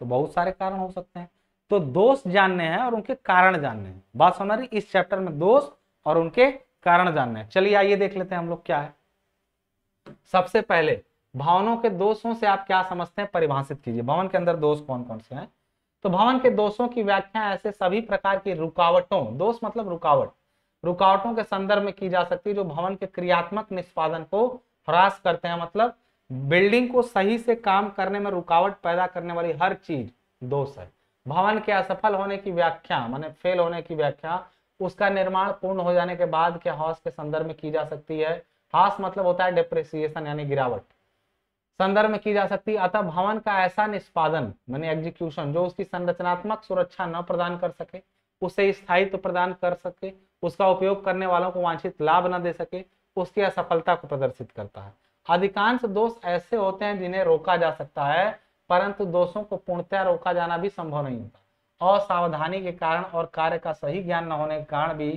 तो बहुत सारे कारण हो सकते हैं तो दोष जानने हैं और उनके कारण जानने हैं बात समझ रही इस चैप्टर में दोष और उनके कारण जानने हैं चलिए आइए देख लेते हैं हम लोग क्या है सबसे पहले भावनों के दोषों से आप क्या समझते हैं परिभाषित कीजिए भवन के अंदर दोष कौन कौन से हैं तो भवन के दोषों की व्याख्या ऐसे सभी प्रकार की रुकावटों दोष मतलब रुकावट रुकावटों के संदर्भ में की जा सकती है जो भवन के क्रियात्मक निष्पादन को ह्रास करते हैं मतलब बिल्डिंग को सही से काम करने में रुकावट पैदा करने वाली हर चीज दोष है भवन के असफल होने की व्याख्या मान फेल होने की व्याख्या उसका निर्माण पूर्ण हो जाने के बाद के हॉस के संदर्भ में की जा सकती है हॉस मतलब होता है डिप्रिसिएशन यानी गिरावट संदर्भ में की जा सकती है अतः भवन का ऐसा निष्पादन माने एग्जीक्यूशन जो उसकी संरचनात्मक सुरक्षा न प्रदान कर सके उसे स्थायित्व तो प्रदान कर सके उसका उपयोग करने वालों को वांछित लाभ न दे सके उसकी असफलता को प्रदर्शित करता है अधिकांश दोष ऐसे होते हैं जिन्हें रोका जा सकता है परंतु दोषों को पूर्णतया रोका जाना भी संभव नहीं होता असावधानी के कारण और कार्य का सही ज्ञान न होने के कारण भी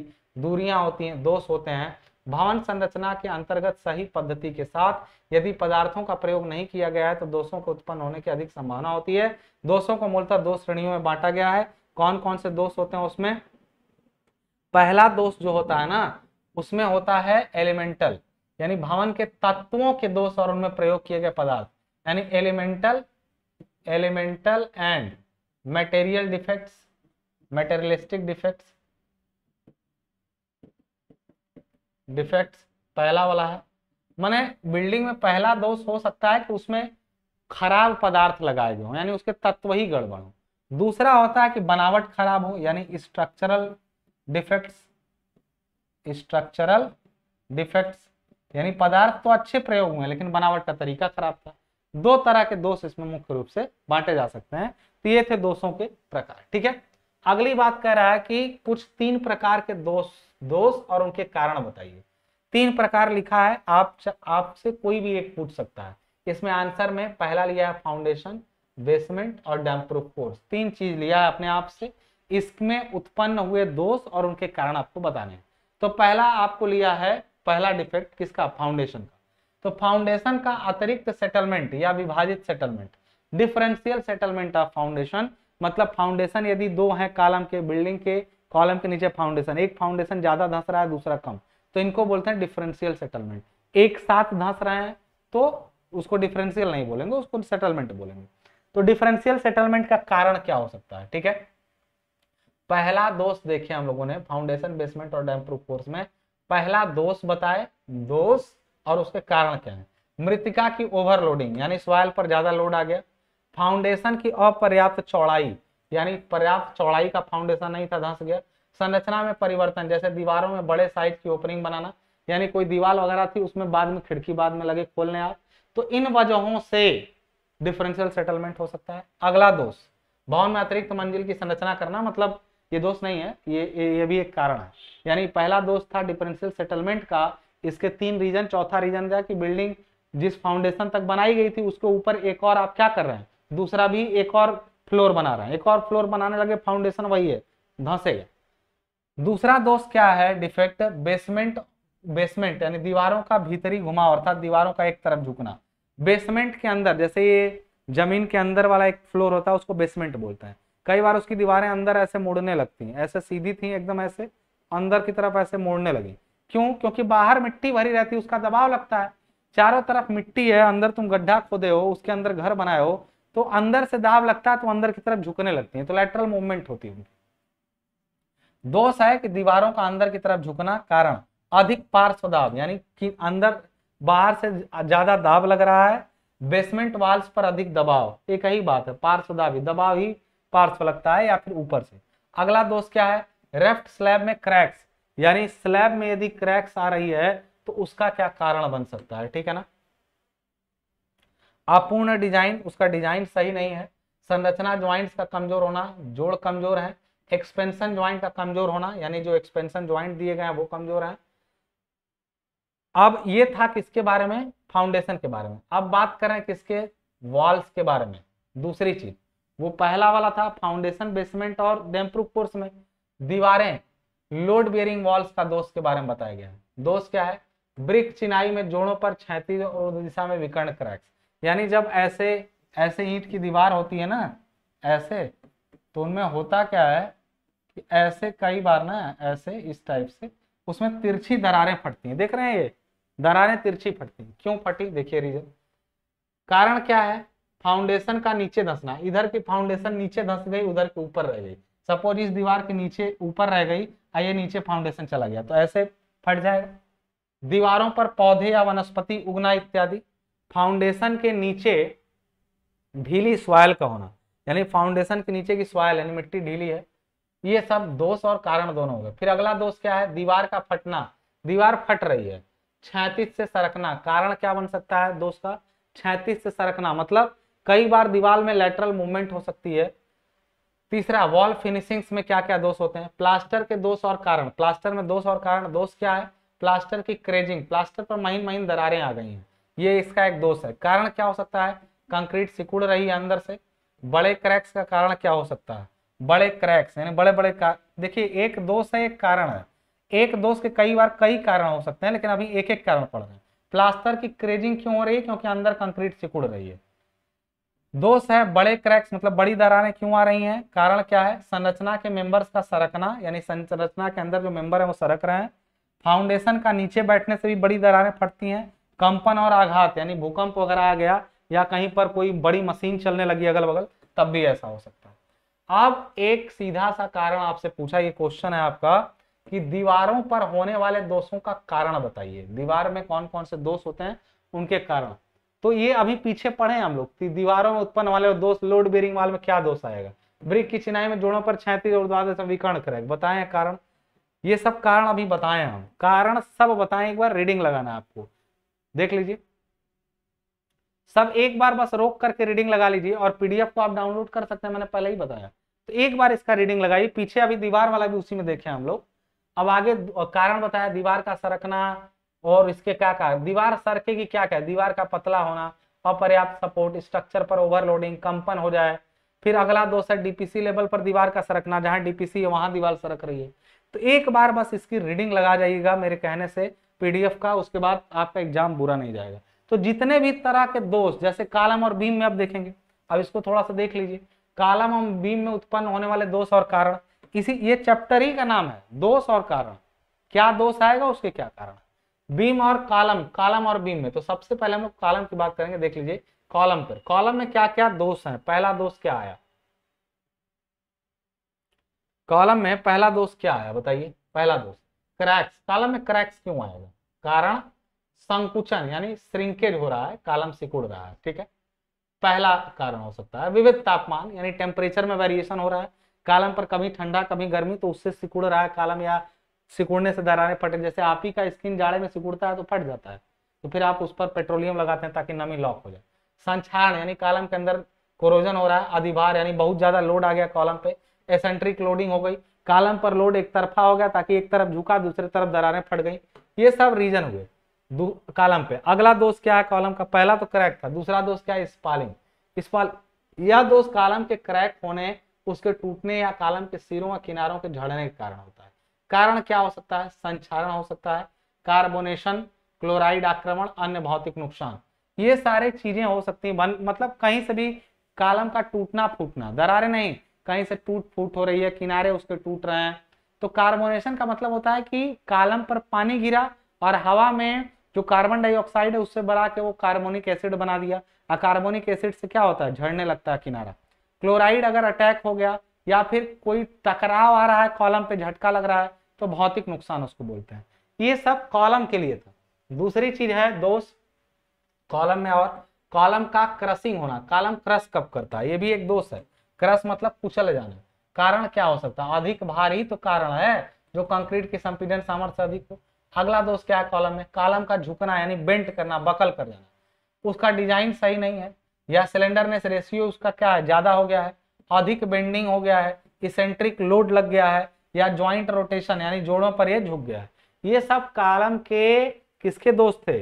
दूरियां होती हैं दोष होते हैं भवन संरचना के अंतर्गत सही पद्धति के साथ यदि पदार्थों का प्रयोग नहीं किया गया है तो दोषों को उत्पन्न होने की अधिक संभावना होती है दोषों को मूलतः दो श्रेणियों में बांटा गया है कौन कौन से दोष होते हैं उसमें पहला दोष जो होता है ना उसमें होता है एलिमेंटल यानी भवन के तत्वों के दोष और उनमें प्रयोग किए गए पदार्थ यानी elemental elemental and material defects materialistic defects defects पहला वाला है मैंने बिल्डिंग में पहला दोष हो सकता है कि उसमें खराब पदार्थ लगाए गए हों यानी उसके तत्व ही गड़बड़ हो दूसरा होता है कि बनावट खराब हो यानी स्ट्रक्चरल डिफेक्ट्स स्ट्रक्चरल डिफेक्ट्स यानी पदार्थ तो अच्छे प्रयोग हुए लेकिन बनावट का तरीका खराब था दो तरह के दोष इसमें मुख्य रूप से बांटे जा सकते हैं तो ये थे दोषों के प्रकार ठीक है अगली बात कह रहा है कि कुछ तीन प्रकार के दोष दोष और उनके कारण बताइए तीन प्रकार लिखा है आप आपसे कोई भी एक पूछ सकता है इसमें आंसर में पहला लिया है फाउंडेशन बेसमेंट और डैम्प्रूफ फोर्स तीन चीज लिया है अपने आप से इसमें उत्पन्न हुए दोष और उनके कारण आपको बताने हैं तो पहला आपको लिया है पहला डिफेक्ट किसका फाउंडेशन का तो फाउंडेशन का अतिरिक्त सेटलमेंट या विभाजित settlement differential settlement of foundation मतलब फाउंडेशन यदि दो हैं कॉलम के बिल्डिंग के कॉलम के नीचे फाउंडेशन एक फाउंडेशन ज्यादा धंस रहा है दूसरा कम तो इनको बोलते हैं डिफरेंशियल सेटलमेंट एक साथ धंस रहे हैं तो उसको डिफरेंशियल नहीं बोलेंगे उसको सेटलमेंट बोलेंगे तो डिफरेंशियल सेटलमेंट का कारण क्या हो सकता है ठीक है पहला दोष देखे हम लोगों ने फाउंडेशन बेसमेंट और डैम प्रूफ कोर्स में पहला दोष बताए दोष और उसके कारण क्या है मृतिका की ओवरलोडिंग यानी सॉयल पर ज्यादा लोड आ गया फाउंडेशन की अपर्याप्त चौड़ाई यानी पर्याप्त चौड़ाई का फाउंडेशन नहीं था धंस गया संरचना में परिवर्तन जैसे दीवारों में बड़े साइज की ओपनिंग बनाना यानी कोई दीवार वगैरह थी उसमें बाद में खिड़की बाद में लगे खोलने आ तो इन वजहों से डिफरेंशियल सेटलमेंट हो सकता है अगला दोष भवन में अतिरिक्त मंजिल की संरचना करना मतलब ये दोष नहीं है ये ये, भी एक कारण है यानी पहला दोष था डिफरेंशियल सेटलमेंट का इसके तीन रीजन चौथा रीजन था कि बिल्डिंग जिस फाउंडेशन तक बनाई गई थी उसके ऊपर एक और आप क्या कर रहे हैं दूसरा भी एक और फ्लोर बना रहे हैं एक और फ्लोर बनाने लगे फाउंडेशन वही है धंसेगा दूसरा दोष क्या है डिफेक्ट बेसमेंट बेसमेंट यानी दीवारों का भीतरी घुमाव अर्थात दीवारों का एक तरफ झुकना बेसमेंट के अंदर जैसे ये जमीन के अंदर वाला एक फ्लोर होता है उसको बेसमेंट बोलते हैं कई बार उसकी दीवारें अंदर ऐसे मुड़ने लगती हैं ऐसे सीधी थी एकदम ऐसे अंदर की तरफ ऐसे मुड़ने लगी क्यों क्योंकि बाहर मिट्टी भरी रहती है उसका दबाव लगता है चारों तरफ मिट्टी है अंदर तुम गड्ढा खोदे हो उसके अंदर घर बनाए हो तो अंदर से दाब लगता है तो अंदर की तरफ झुकने लगती है तो लेटरल मूवमेंट होती है दोष है कि दीवारों का अंदर की तरफ झुकना कारण अधिक पार्श्व दाब यानी कि अंदर बाहर से ज्यादा दाब लग रहा है बेसमेंट वाल्स पर अधिक दबाव एक ही बात है पार्श्व दाब दबाव ही पार्श्व लगता है या फिर ऊपर से अगला दोष क्या है रेफ्ट स्लैब में क्रैक्स यानी स्लैब में यदि क्रैक्स आ रही है तो उसका क्या कारण बन सकता है ठीक है ना अपूर्ण डिजाइन उसका डिजाइन सही नहीं है संरचना ज्वाइंट्स का कमजोर होना जोड़ कमजोर है एक्सपेंशन ज्वाइंट का कमजोर होना यानी जो एक्सपेंशन ज्वाइंट दिए गए हैं वो कमजोर है अब ये था किसके बारे में फाउंडेशन के बारे में अब बात करें किसके वॉल्स के बारे में दूसरी चीज वो पहला वाला था फाउंडेशन बेसमेंट और डेम्प्रूफ कोर्स में दीवारें लोड बियरिंग वॉल्स का दोष के बारे में बताया गया है दोष क्या है ब्रिक चिनाई में जोड़ों पर छैती और दिशा में विकर्ण क्रैक्स यानी जब ऐसे ऐसे ईट की दीवार होती है ना ऐसे तो उनमें होता क्या है कि ऐसे कई बार ना ऐसे इस टाइप से उसमें तिरछी दरारें फटती हैं देख रहे हैं ये दरारें तिरछी फटती हैं क्यों फटी देखिए रीजन कारण क्या है फाउंडेशन का नीचे धसना इधर की फाउंडेशन नीचे धस गई उधर के ऊपर रह गई सपोज इस दीवार के नीचे ऊपर रह गई ये नीचे फाउंडेशन चला गया तो ऐसे फट जाएगा दीवारों पर पौधे या वनस्पति उगना इत्यादि फाउंडेशन के नीचे ढीली स्वाइल का होना यानी फाउंडेशन के नीचे की स्वाइल यानी मिट्टी ढीली है ये सब दोष और कारण दोनों हो गए फिर अगला दोष क्या है दीवार का फटना दीवार फट रही है छैतीस से सरकना कारण क्या बन सकता है दोष का छैतीस से सरकना मतलब कई बार दीवार में लेटरल मूवमेंट हो सकती है तीसरा वॉल फिनिशिंग्स में क्या क्या दोष होते हैं प्लास्टर के दोष और कारण प्लास्टर में दोष और कारण दोष क्या है प्लास्टर की क्रेजिंग प्लास्टर पर महीन महीन दरारें आ गई हैं ये इसका एक दोष है कारण क्या हो सकता है कंक्रीट सिकुड़ रही है अंदर से बड़े क्रैक्स का कारण क्या हो सकता है बड़े क्रैक्स यानी बड़े बड़े देखिए एक दोष है एक कारण है एक दोष के कई बार कई कारण हो सकते हैं लेकिन अभी एक एक कारण पड़ रहे हैं प्लास्टर की क्रेजिंग क्यों हो रही है क्योंकि अंदर कंक्रीट सिकुड़ रही है दोष है बड़े क्रैक्स मतलब बड़ी दरारें क्यों आ रही हैं कारण क्या है संरचना के मेंबर्स का सरकना यानी संरचना के अंदर जो मेंबर है वो सरक रहे हैं फाउंडेशन का नीचे बैठने से भी बड़ी दरारें फटती हैं कंपन और आघात यानी भूकंप वगैरह आ गया या कहीं पर कोई बड़ी मशीन चलने लगी अगल बगल तब भी ऐसा हो सकता है अब एक सीधा सा कारण आपसे पूछा ये क्वेश्चन है आपका कि दीवारों पर होने वाले दोषों का कारण बताइए दीवार में कौन कौन से दोष होते हैं उनके कारण तो ये अभी पीछे पढ़े हम लोग दीवारों में उत्पन्न वाले और दोष लोड बेरिंग वाले में क्या दोष आएगा ब्रिक की चिनाई में जोड़ों पर छैतीस और द्वारा समीकरण क्रैक बताए कारण ये सब कारण अभी बताए हम कारण सब बताए एक बार रीडिंग लगाना आपको देख लीजिए सब एक बार बस रोक करके रीडिंग लगा लीजिए और पीडीएफ को आप डाउनलोड कर सकते हैं मैंने पहले ही बताया तो एक बार इसका रीडिंग लगाइए पीछे अभी दीवार वाला भी उसी में देखे हम लोग अब आगे कारण बताया दीवार का सरकना और इसके क्या कहा दीवार सरके की क्या कहा दीवार का पतला होना अपर्याप्त सपोर्ट स्ट्रक्चर पर ओवरलोडिंग कंपन हो जाए फिर अगला दोष है डीपीसी लेवल पर दीवार का सरकना जहां डीपीसी है वहां दीवार सरक रही है तो एक बार बस इसकी रीडिंग लगा जाइएगा मेरे कहने से पीडीएफ का उसके बाद आपका एग्जाम बुरा नहीं जाएगा तो जितने भी तरह के दोष जैसे कालम और बीम में आप देखेंगे अब इसको थोड़ा सा देख लीजिए कालम और बीम में उत्पन्न होने वाले दोष और कारण इसी ये चैप्टर ही का नाम है दोष और कारण क्या दोष आएगा उसके क्या कारण बीम और कॉलम कॉलम और बीम में तो सबसे पहले हम लोग कॉलम की बात करेंगे देख लीजिए कॉलम पर कॉलम में क्या क्या दोष है पहला दोष क्या आया कॉलम में पहला दोष क्या आया बताइए पहला दोष क्रैक्स कॉलम में क्रैक्स क्यों आएगा कारण संकुचन यानी श्रिंकेज हो रहा है कॉलम सिकुड़ रहा है ठीक है पहला कारण हो सकता है विविध तापमान यानी टेम्परेचर में वेरिएशन हो रहा है कॉलम पर कभी ठंडा कभी गर्मी तो उससे सिकुड़ रहा है कॉलम या सिकुड़ने से दरारें फटे जैसे आप ही का स्किन जाड़े में सिकुड़ता है तो फट जाता है तो फिर आप उस पर पेट्रोलियम लगाते हैं ताकि नमी लॉक हो जाए संक्षारण यानी कॉलम के अंदर कोरोजन हो रहा है अधिभार यानी बहुत ज्यादा लोड आ गया कॉलम पे एसेंट्रिक लोडिंग हो गई कॉलम पर लोड एक तरफा हो गया ताकि एक तरफ झुका दूसरी तरफ दरारें फट गई ये सब रीजन हुए कॉलम पे अगला दोष क्या है कॉलम का पहला तो क्रैक था दूसरा दोष क्या है स्पालिंग स्पाल यह दोष कॉलम के क्रैक होने उसके टूटने या कॉलम के सिरों या किनारों के झड़ने के कारण होता है कारण क्या हो सकता है संचारण हो सकता है कार्बोनेशन क्लोराइड आक्रमण अन्य भौतिक नुकसान ये सारे चीजें हो सकती हैं मतलब कहीं से भी कालम का टूटना फूटना दरारे नहीं कहीं से टूट फूट हो रही है किनारे उसके टूट रहे हैं तो कार्बोनेशन का मतलब होता है कि कालम पर पानी गिरा और हवा में जो कार्बन डाइऑक्साइड है उससे बढ़ा के वो कार्बोनिक एसिड बना दिया और कार्बोनिक एसिड से क्या होता है झड़ने लगता है किनारा क्लोराइड अगर अटैक हो गया या फिर कोई टकराव आ रहा है कॉलम पे झटका लग रहा है तो भौतिक नुकसान उसको बोलते हैं ये सब कॉलम के लिए था दूसरी चीज है दोष कॉलम में और कॉलम का क्रसिंग होना कॉलम क्रस कब करता है ये भी एक दोष है क्रस मतलब कुचल जाना कारण क्या हो सकता है अधिक भार ही तो कारण है जो कंक्रीट के संपीडन सामर्थ्य अधिक हो अगला दोष क्या है कॉलम में कॉलम का झुकना यानी बेंट करना बकल कर जाना उसका डिजाइन सही नहीं है या सिलेंडरनेस रेशियो उसका क्या है ज्यादा हो गया है अधिक बेंडिंग हो गया है इसेंट्रिक लोड लग गया है या ज्वाइंट रोटेशन यानी जोड़ों पर ये झुक गया ये सब कालम के किसके दोस्त थे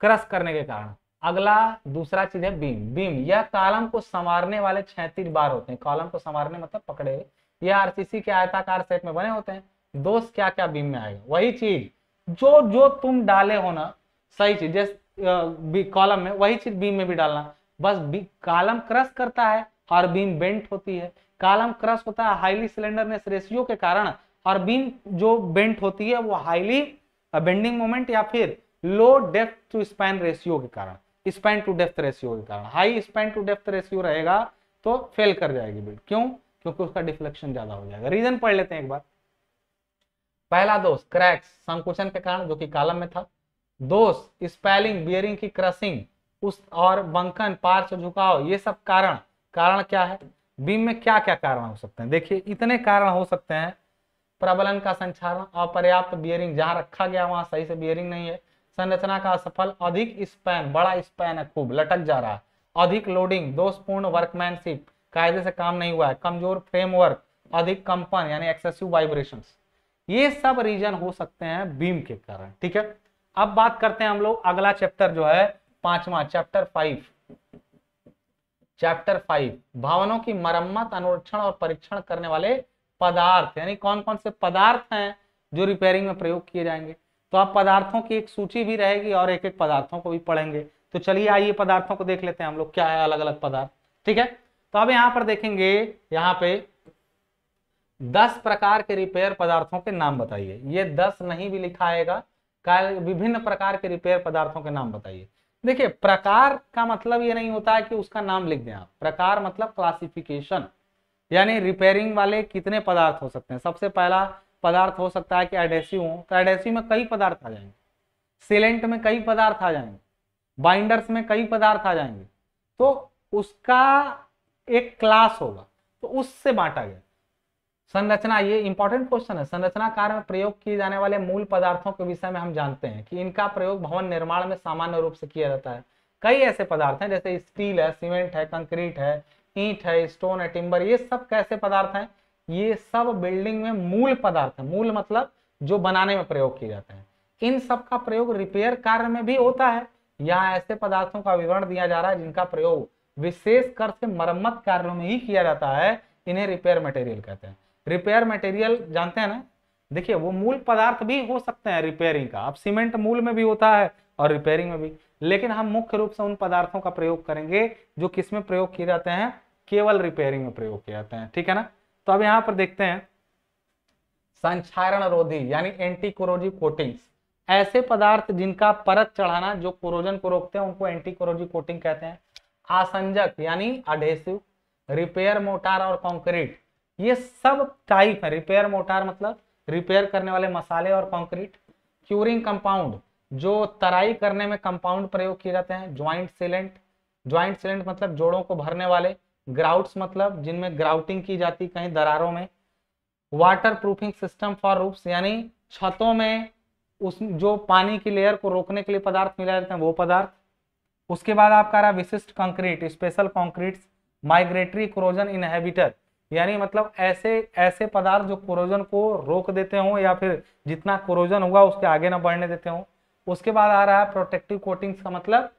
क्रस करने के कारण अगला दूसरा चीज है बीम बीम यह कालम को संवारने वाले छैतीस बार होते हैं कॉलम को संवारने मतलब पकड़े यह आरसीसी के आयताकार सेट में बने होते हैं दोस्त क्या क्या बीम में आएगा वही चीज जो जो तुम डाले हो ना सही चीज जैसे कॉलम में वही चीज बीम में भी डालना बस कालम क्रस करता है और बीम बेंट होती है कालम क्रस्ट होता है हाईली सिलेंडरनेस रेशियो के कारण और बीम जो बेंट होती है वो हाईली बेंडिंग मोमेंट या फिर low depth to span ratio के कारण स्पैन टू डेप्थ रेशियो के कारण high span to depth ratio रहेगा तो फेल कर जाएगी बिल्ड क्यों क्योंकि उसका डिफ्लेक्शन ज्यादा हो जाएगा रीजन पढ़ लेते हैं एक बार पहला दोष क्रैक्स संकुचन के कारण जो कि कालम में था दोष स्पेलिंग बियरिंग की क्रशिंग उस और बंकन पार्च झुकाव ये सब कारण कारण क्या है बीम में क्या क्या कारण हो सकते हैं देखिए इतने कारण हो सकते हैं प्रबलन का संचारण अपर्याप्त बियरिंग जहां रखा गया वहां सही से बियरिंग नहीं है संरचना का असफल अधिक स्पैन बड़ा स्पैन है खूब लटक जा रहा है अधिक लोडिंग दोषपूर्ण वर्कमैनशिप कायदे से काम नहीं हुआ है कमजोर फ्रेमवर्क अधिक कंपन यानी एक्सेसिव वाइब्रेशन ये सब रीजन हो सकते हैं बीम के कारण ठीक है अब बात करते हैं हम लोग अगला चैप्टर जो है पांचवा चैप्टर फाइव चैप्टर फाइव भवनों की मरम्मत अनुरक्षण और परीक्षण करने वाले पदार्थ यानी कौन कौन से पदार्थ हैं जो रिपेयरिंग में प्रयोग किए जाएंगे तो आप पदार्थों की एक सूची भी रहेगी और एक एक पदार्थों को भी पढ़ेंगे तो चलिए आइए पदार्थों को देख लेते हैं हम लोग क्या है अलग अलग पदार्थ ठीक है तो अब यहाँ पर देखेंगे यहाँ पे दस प्रकार के रिपेयर पदार्थों के नाम बताइए ये दस नहीं भी लिखा आएगा विभिन्न प्रकार के रिपेयर पदार्थों के नाम बताइए देखिए प्रकार का मतलब ये नहीं होता है कि उसका नाम लिख दें आप प्रकार मतलब क्लासिफिकेशन यानी रिपेयरिंग वाले कितने पदार्थ हो सकते हैं सबसे पहला पदार्थ हो सकता है कि एडेसिव हो तो एडेसिव में कई पदार्थ आ जाएंगे सिलेंट में कई पदार्थ आ जाएंगे बाइंडर्स में कई पदार्थ आ जाएंगे तो उसका एक क्लास होगा तो उससे बांटा गया संरचना ये इंपॉर्टेंट क्वेश्चन है संरचना कार्य में प्रयोग किए जाने वाले मूल पदार्थों के विषय में हम जानते हैं कि इनका प्रयोग भवन निर्माण में सामान्य रूप से किया जाता है कई ऐसे पदार्थ हैं जैसे स्टील है सीमेंट है कंक्रीट है ईंट है स्टोन है टिम्बर ये सब कैसे पदार्थ हैं ये सब बिल्डिंग में मूल पदार्थ है मूल मतलब जो बनाने में प्रयोग किए जाते हैं इन सब का प्रयोग रिपेयर कार्य में भी होता है यहाँ ऐसे पदार्थों का विवरण दिया जा रहा है जिनका प्रयोग विशेष कर से मरम्मत कार्यों में ही किया जाता है इन्हें रिपेयर मटेरियल कहते हैं रिपेयर मटेरियल जानते हैं ना देखिए वो मूल पदार्थ भी हो सकते हैं रिपेयरिंग का अब सीमेंट मूल में भी होता है और रिपेयरिंग में भी लेकिन हम मुख्य रूप से उन पदार्थों का प्रयोग करेंगे जो किस में प्रयोग किए जाते हैं केवल रिपेयरिंग में प्रयोग किए जाते हैं ठीक है ना तो अब यहाँ पर देखते हैं संक्षारण रोधी यानी एंटी कोरोजी कोटिंग्स ऐसे पदार्थ जिनका परत चढ़ाना जो कोरोजन को रोकते हैं उनको एंटी कोरोजी कोटिंग कहते हैं आसंजक यानी अडेसिव रिपेयर मोटार और कॉन्क्रीट ये सब टाइप है रिपेयर मोटार मतलब रिपेयर करने वाले मसाले और कंक्रीट क्यूरिंग कंपाउंड जो तराई करने में कंपाउंड प्रयोग किए जाते हैं ज्वाइंट सिलेंट ज्वाइंट सिलेंट मतलब जोड़ों को भरने वाले ग्राउट्स मतलब जिनमें ग्राउटिंग की जाती कहीं दरारों में water proofing system for roofs यानी छतों में उस जो पानी की लेयर को रोकने के लिए पदार्थ मिला जाते हैं वो पदार्थ उसके बाद आपका रहा विशिष्ट concrete special concrete migratory corrosion inhibitor यानी मतलब ऐसे ऐसे पदार्थ जो कोरोजन को रोक देते हों या फिर जितना कोरोजन हुआ उसके आगे ना बढ़ने देते हों उसके बाद आ रहा है प्रोटेक्टिव कोटिंग्स का मतलब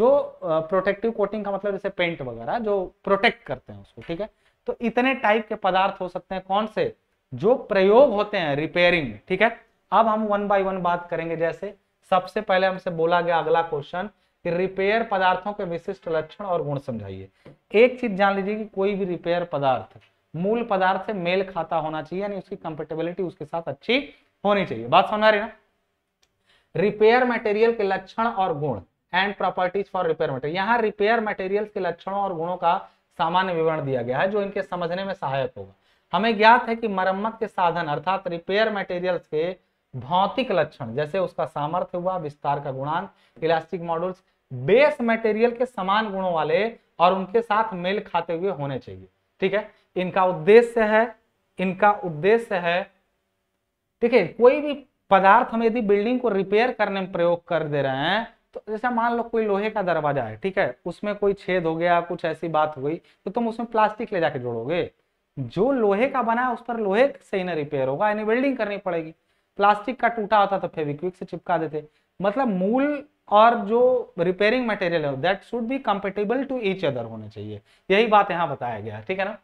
जो प्रोटेक्टिव कोटिंग का मतलब जैसे पेंट वगैरह जो प्रोटेक्ट करते हैं उसको ठीक है तो इतने टाइप के पदार्थ हो सकते हैं कौन से जो प्रयोग होते हैं रिपेयरिंग ठीक है अब हम वन बाय वन बात करेंगे जैसे सबसे पहले हमसे बोला गया अगला क्वेश्चन कि रिपेयर पदार्थों के विशिष्ट लक्षण और गुण समझाइए एक चीज जान लीजिए कि कोई भी रिपेयर पदार्थ मूल पदार्थ से मेल खाता होना चाहिए यानी उसकी कंपेटेबिलिटी उसके साथ अच्छी होनी चाहिए बात समझ आ रही ना रिपेयर मटेरियल के लक्षण और गुण and properties for repair material यहाँ रिपेयर मटेरियल के लक्षणों और गुणों का सामान्य विवरण दिया गया है जो इनके समझने में सहायक होगा हमें ज्ञात है कि मरम्मत के साधन अर्थात रिपेयर मटेरियल्स के भौतिक लक्षण जैसे उसका सामर्थ्य हुआ विस्तार का गुणांक इलास्टिक मॉडल्स बेस मटेरियल के समान गुणों वाले और उनके साथ मेल खाते हुए होने चाहिए ठीक है इनका उद्देश्य है इनका उद्देश्य है ठीक है कोई भी पदार्थ हम यदि बिल्डिंग को रिपेयर करने में प्रयोग कर दे रहे हैं तो जैसे मान लो कोई लोहे का दरवाजा है ठीक है उसमें कोई छेद हो गया कुछ ऐसी बात हो गई तो तुम उसमें प्लास्टिक ले जाके जोड़ोगे जो लोहे का बना है उस पर लोहे से ही ना रिपेयर होगा यानी वेल्डिंग करनी पड़ेगी प्लास्टिक का टूटा होता तो फेविक्विक से चिपका देते मतलब मूल और जो रिपेयरिंग मटेरियल है that should be compatible to each other होने चाहिए यही बात यहाँ बताया गया ठीक है ना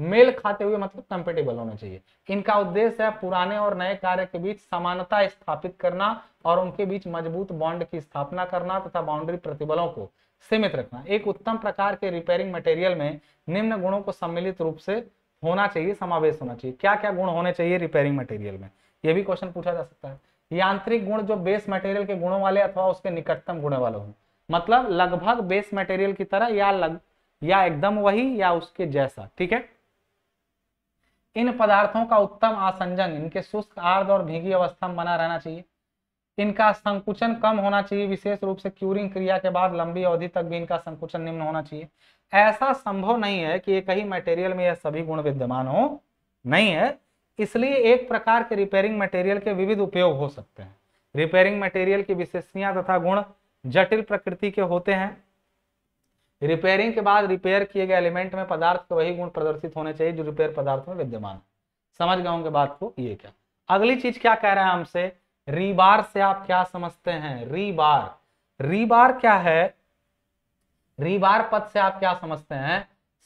मेल खाते हुए मतलब कंपेटेबल होना चाहिए इनका उद्देश्य है पुराने और नए कार्य के बीच समानता स्थापित करना और उनके बीच मजबूत बॉन्ड की स्थापना करना तथा बाउंड्री प्रतिबलों को सीमित रखना एक उत्तम प्रकार के रिपेयरिंग मटेरियल में निम्न गुणों को सम्मिलित रूप से होना चाहिए समावेश होना चाहिए क्या क्या गुण होने चाहिए रिपेयरिंग मटेरियल में यह भी क्वेश्चन पूछा जा सकता है यांत्रिक गुण जो बेस मटेरियल के गुणों वाले अथवा उसके निकटतम गुणों वाले हों मतलब लगभग बेस मटेरियल की तरह या लग या एकदम वही या उसके जैसा ठीक है इन पदार्थों का उत्तम आसंजन इनके शुष्क आर्द और भीगी अवस्था में बना रहना चाहिए इनका संकुचन कम होना चाहिए विशेष रूप से क्यूरिंग क्रिया के बाद लंबी अवधि तक भी इनका संकुचन निम्न होना चाहिए ऐसा संभव नहीं है कि एक ही मटेरियल में यह सभी गुण विद्यमान हो नहीं है इसलिए एक प्रकार के रिपेयरिंग मटेरियल के विविध उपयोग हो सकते हैं रिपेयरिंग मटेरियल की विशेषियां तथा गुण जटिल प्रकृति के होते हैं रिपेयरिंग के बाद रिपेयर किए गए एलिमेंट में पदार्थ के वही गुण प्रदर्शित होने चाहिए जो रिपेयर पदार्थ में विद्यमान समझ गए होंगे बात को ये क्या अगली चीज क्या कह रहे हैं हमसे रीबार से आप क्या समझते हैं रीबार रीबार क्या है रीबार पद से आप क्या समझते हैं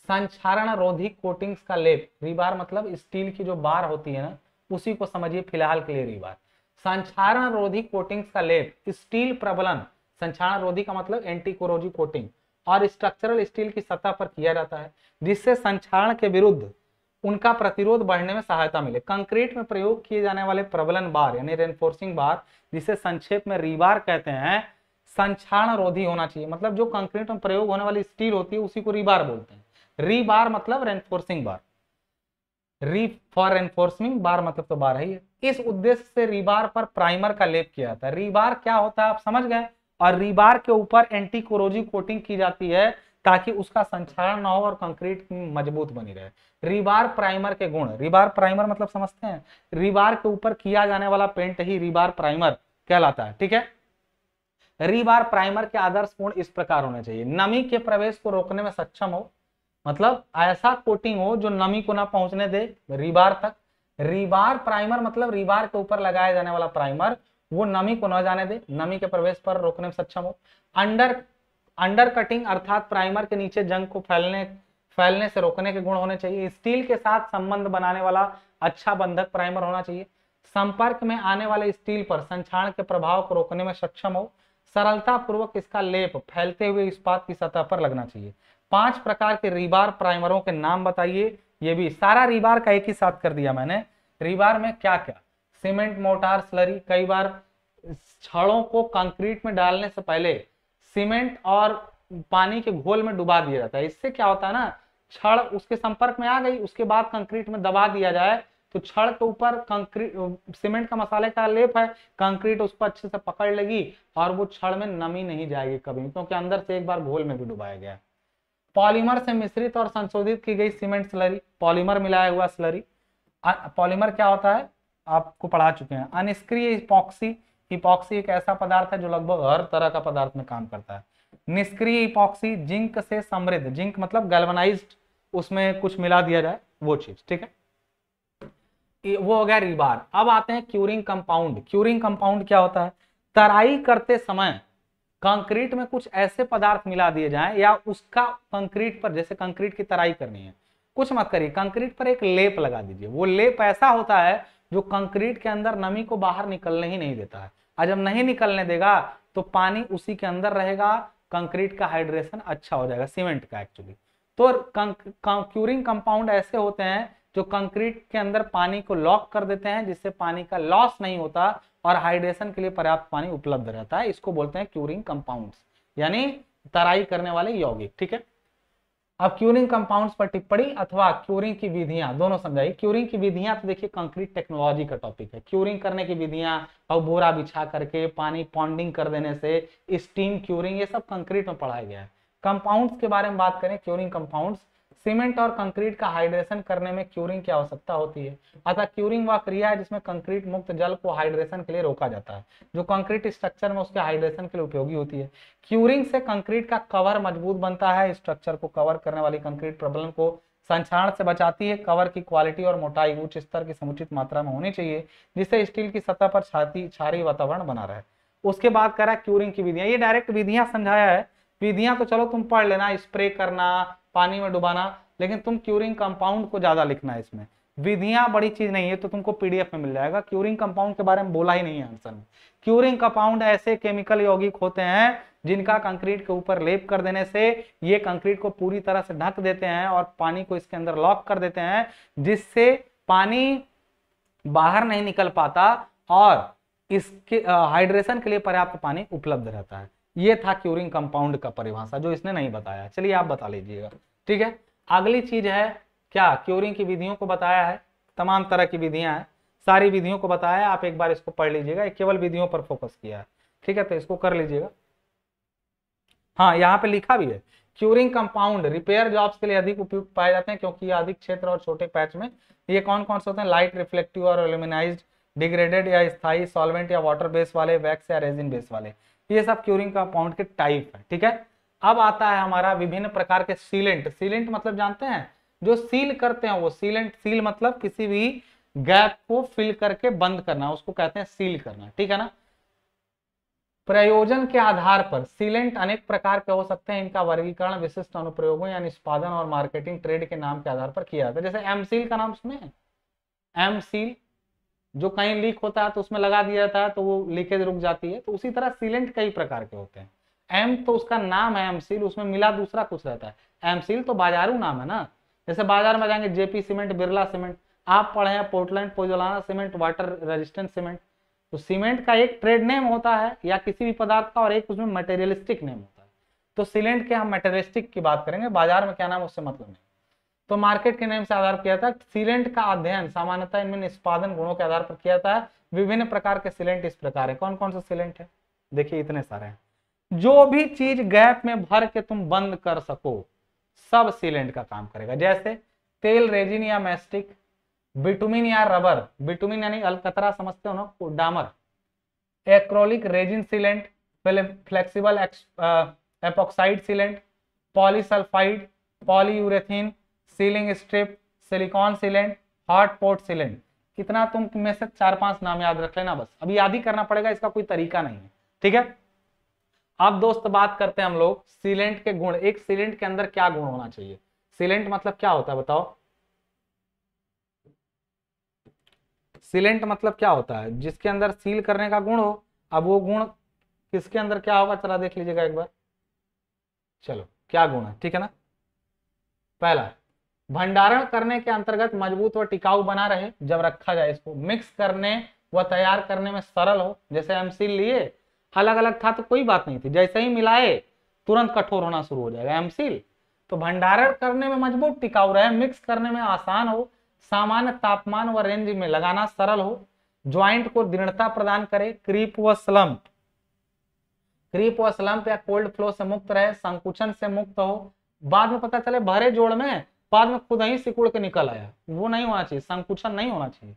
संक्षारण रोधी कोटिंग्स का लेप रीबार मतलब स्टील की जो बार होती है ना उसी को समझिए फिलहाल के लिए रीबार संक्षारण रोधी कोटिंग्स का लेप स्टील प्रबलन संक्षारण रोधी का मतलब एंटी कोरोजी कोटिंग और स्ट्रक्चरल स्टील की सतह पर किया जाता है जिससे संक्षारण के विरुद्ध उनका प्रतिरोध बढ़ने में सहायता मिले कंक्रीट में प्रयोग किए जाने वाले प्रबलन बार यानी रेनफोर्सिंग बार जिसे संक्षेप में रीबार कहते हैं संक्षारण रोधी होना चाहिए मतलब जो कंक्रीट में प्रयोग होने वाली स्टील होती है उसी को रीबार बोलते हैं रीबार मतलब रेनफोर्सिंग बार री फॉर एनफोर्सिंग बार मतलब तो बार ही है इस उद्देश्य से रीबार पर प्राइमर का लेप किया जाता है रीबार क्या होता है आप समझ गए और रीबार के ऊपर एंटी कोरोजिव कोटिंग की जाती है ताकि उसका संचालन न हो और कंक्रीट मजबूत बनी रहे रिबार प्राइमर के गुण रिबार प्राइमर मतलब समझते हैं रिबार के ऊपर किया जाने वाला पेंट ही रिबार प्राइमर कहलाता है ठीक है रिबार प्राइमर के आदर्श गुण इस प्रकार होने चाहिए नमी के प्रवेश को रोकने में सक्षम हो मतलब ऐसा कोटिंग हो जो नमी को ना पहुंचने दे रिबार तक रिबार प्राइमर मतलब रिबार के ऊपर लगाया जाने वाला प्राइमर वो नमी को न जाने दे नमी के प्रवेश पर रोकने में सक्षम हो अंडर अंडर कटिंग अर्थात प्राइमर के नीचे जंग को फैलने फैलने से रोकने के गुण होने चाहिए स्टील के साथ संबंध बनाने वाला अच्छा बंधक प्राइमर होना चाहिए संपर्क में आने वाले स्टील पर संक्षारण के प्रभाव को रोकने में सक्षम हो सरलता पूर्वक इसका लेप फैलते हुए इस्पात की सतह पर लगना चाहिए पांच प्रकार के रीबार प्राइमरों के नाम बताइए ये भी सारा रिबार का एक ही साथ कर दिया मैंने रिबार में क्या क्या सीमेंट मोटार स्लरी कई बार छड़ों को कंक्रीट में डालने से पहले सीमेंट और पानी के घोल में डुबा दिया जाता है इससे क्या होता है ना छड़ उसके संपर्क में आ गई उसके बाद कंक्रीट में दबा दिया जाए तो छड़ के ऊपर कंक्रीट सीमेंट का मसाले का लेप है कंक्रीट उस पर अच्छे से पकड़ लेगी और वो छड़ में नमी नहीं जाएगी कभी क्योंकि अंदर से एक बार घोल में भी डुबाया गया पॉलीमर से मिश्रित और संशोधित की गई सीमेंट स्लरी पॉलीमर मिलाया हुआ स्लरी पॉलीमर क्या होता है आपको पढ़ा चुके हैं अनिष्क्रिय इपॉक्सी इपॉक्सी एक ऐसा पदार्थ है जो लगभग हर तरह का पदार्थ में काम करता है निष्क्रिय इपॉक्सी जिंक से समृद्ध जिंक मतलब गैलवनाइज उसमें कुछ मिला दिया जाए वो चीज ठीक है वो हो गया रिबार अब आते हैं क्यूरिंग कंपाउंड क्यूरिंग कंपाउंड क्या होता है तराई करते समय कंक्रीट में कुछ ऐसे पदार्थ मिला दिए जाएं या उसका कंक्रीट पर जैसे कंक्रीट की तराई करनी है कुछ मत करिए कंक्रीट पर एक लेप लगा दीजिए वो लेप ऐसा होता है जो कंक्रीट के अंदर नमी को बाहर निकलने ही नहीं देता है आज जब नहीं निकलने देगा तो पानी उसी के अंदर रहेगा कंक्रीट का हाइड्रेशन अच्छा हो जाएगा सीमेंट का एक्चुअली तो क्यूरिंग कंपाउंड ऐसे होते हैं जो कंक्रीट के अंदर पानी को लॉक कर देते हैं जिससे पानी का लॉस नहीं होता और हाइड्रेशन के लिए पर्याप्त पानी उपलब्ध रहता है इसको बोलते हैं क्यूरिंग कंपाउंड यानी तराई करने वाले यौगिक ठीक है अब क्यूरिंग कंपाउंड्स पर टिप्पणी अथवा क्यूरिंग की विधियां दोनों समझाइए क्यूरिंग की विधियां तो देखिए कंक्रीट टेक्नोलॉजी का टॉपिक है क्यूरिंग करने की विधियां और बोरा बिछा करके पानी पॉन्डिंग कर देने से स्टीम क्यूरिंग ये सब कंक्रीट में पढ़ाया गया है कंपाउंड्स के बारे में बात करें क्यूरिंग कंपाउंड्स सीमेंट और कंक्रीट का हाइड्रेशन करने में क्यूरिंग की आवश्यकता होती है अर्थात क्यूरिंग वह क्रिया है जिसमें कंक्रीट मुक्त जल को हाइड्रेशन के लिए रोका जाता है जो कंक्रीट स्ट्रक्चर में उसके हाइड्रेशन के लिए उपयोगी होती है क्यूरिंग से कंक्रीट का कवर मजबूत बनता है स्ट्रक्चर को कवर करने वाली कंक्रीट प्रबलन को संक्षारण से बचाती है कवर की क्वालिटी और मोटाई उच्च स्तर की समुचित मात्रा में होनी चाहिए जिससे स्टील की सतह पर छाती छारी वातावरण बना रहे उसके बाद करा क्यूरिंग की विधियां ये डायरेक्ट विधियां समझाया है विधियां तो चलो तुम पढ़ लेना स्प्रे करना पानी में डुबाना लेकिन तुम क्यूरिंग कंपाउंड को ज्यादा लिखना है इसमें विधियां बड़ी चीज नहीं है तो तुमको पीडीएफ में मिल जाएगा क्यूरिंग कंपाउंड के बारे में बोला ही नहीं है आंसर में क्यूरिंग कंपाउंड ऐसे केमिकल यौगिक होते हैं जिनका कंक्रीट के ऊपर लेप कर देने से ये कंक्रीट को पूरी तरह से ढक देते हैं और पानी को इसके अंदर लॉक कर देते हैं जिससे पानी बाहर नहीं निकल पाता और इसके हाइड्रेशन के लिए पर्याप्त पानी उपलब्ध रहता है ये था क्यूरिंग कंपाउंड का परिभाषा जो इसने नहीं बताया चलिए आप बता लीजिएगा ठीक है अगली चीज है क्या क्यूरिंग की विधियों को बताया है तमाम तरह की विधियां हैं सारी विधियों को बताया आप एक बार इसको पढ़ लीजिएगा केवल विधियों पर फोकस किया है ठीक है तो इसको कर लीजिएगा हाँ यहाँ पे लिखा भी है क्यूरिंग कंपाउंड रिपेयर जॉब्स के लिए अधिक उपयुक्त पाए जाते हैं क्योंकि ये अधिक क्षेत्र और छोटे पैच में ये कौन कौन से होते हैं लाइट रिफ्लेक्टिव और एल्यूमिनाइज डिग्रेडेड या स्थायी सॉल्वेंट या वाटर बेस वाले वैक्स या रेजिन बेस वाले ये सब क्यूरिंग कंपाउंड के टाइप है ठीक है अब आता है हमारा विभिन्न प्रकार के सीलेंट सीलेंट मतलब जानते हैं जो सील करते हैं वो सीलेंट सील मतलब किसी भी गैप को फिल करके बंद करना उसको कहते हैं सील करना ठीक है ना प्रयोजन के आधार पर सीलेंट अनेक प्रकार के हो सकते हैं इनका वर्गीकरण विशिष्ट अनुप्रयोगों या निष्पादन और मार्केटिंग ट्रेड के नाम के आधार पर किया जाता है जैसे एम सील का नाम सुने एम सील जो कहीं लीक होता है तो उसमें लगा दिया जाता है तो वो लीकेज रुक जाती है तो उसी तरह सीलेंट कई प्रकार के होते हैं एम तो उसका नाम है एमसील उसमें मिला दूसरा कुछ रहता है एमसील तो बाजारू नाम है ना जैसे बाजार में जाएंगे जेपी सीमेंट बिरला सीमेंट आप पढ़े हैं Portland pozzolana cement water resistant cement तो सीमेंट का एक ट्रेड नेम होता है या किसी भी पदार्थ का और एक उसमें मटेरियलिस्टिक नेम होता है तो सीलेंट के हम मटेरियलिस्टिक की बात करेंगे बाजार में क्या नाम उससे मतलब नहीं तो मार्केट के नियम से आधार किया था सिलेंट का अध्ययन सामान्यता इनमें निष्पादन गुणों के आधार पर किया था विभिन्न प्रकार के सिलेंट इस प्रकार है कौन कौन सा सिलेंट है देखिए इतने सारे हैं जो भी चीज गैप में भर के तुम बंद कर सको सब सिलेंट का काम करेगा जैसे तेल रेजिन या मैस्टिक बिटुमिन या रबर बिटुमिन यानी अलकतरा समझते हो ना डामर acrylic resin sealant flexible epoxide sealant polysulphide polyurethane sealing strip silicone sealant hot poured sealant इतना तुम में से चार पांच नाम याद रख लेना बस अभी याद ही करना पड़ेगा इसका कोई तरीका नहीं है ठीक है अब दोस्त बात करते हैं हम लोग सीलेंट के गुण एक सीलेंट के अंदर क्या गुण होना चाहिए सीलेंट मतलब क्या होता है बताओ सीलेंट मतलब क्या होता है जिसके अंदर सील करने का गुण हो अब वो गुण किसके अंदर क्या होगा चला देख लीजिएगा एक बार चलो क्या गुण है ठीक है ना पहला भंडारण करने के अंतर्गत मजबूत व टिकाऊ बना रहे जब रखा जाए इसको मिक्स करने व तैयार करने में सरल हो जैसे एमसील लिए अलग अलग था तो कोई बात नहीं थी जैसे ही मिलाए तुरंत कठोर होना शुरू हो जाएगा एमसील तो भंडारण करने में मजबूत टिकाऊ रहे मिक्स करने में आसान हो सामान्य तापमान व रेंज में लगाना सरल हो ज्वाइंट को दृढ़ता प्रदान करे क्रीप व स्लम्प क्रीप व स्लम्प या कोल्ड फ्लो से मुक्त रहे संकुचन से मुक्त हो बाद में पता चले भरे जोड़ में बाद में खुद ही सिकुड़ के निकल आया वो नहीं होना चाहिए संकुचन नहीं होना चाहिए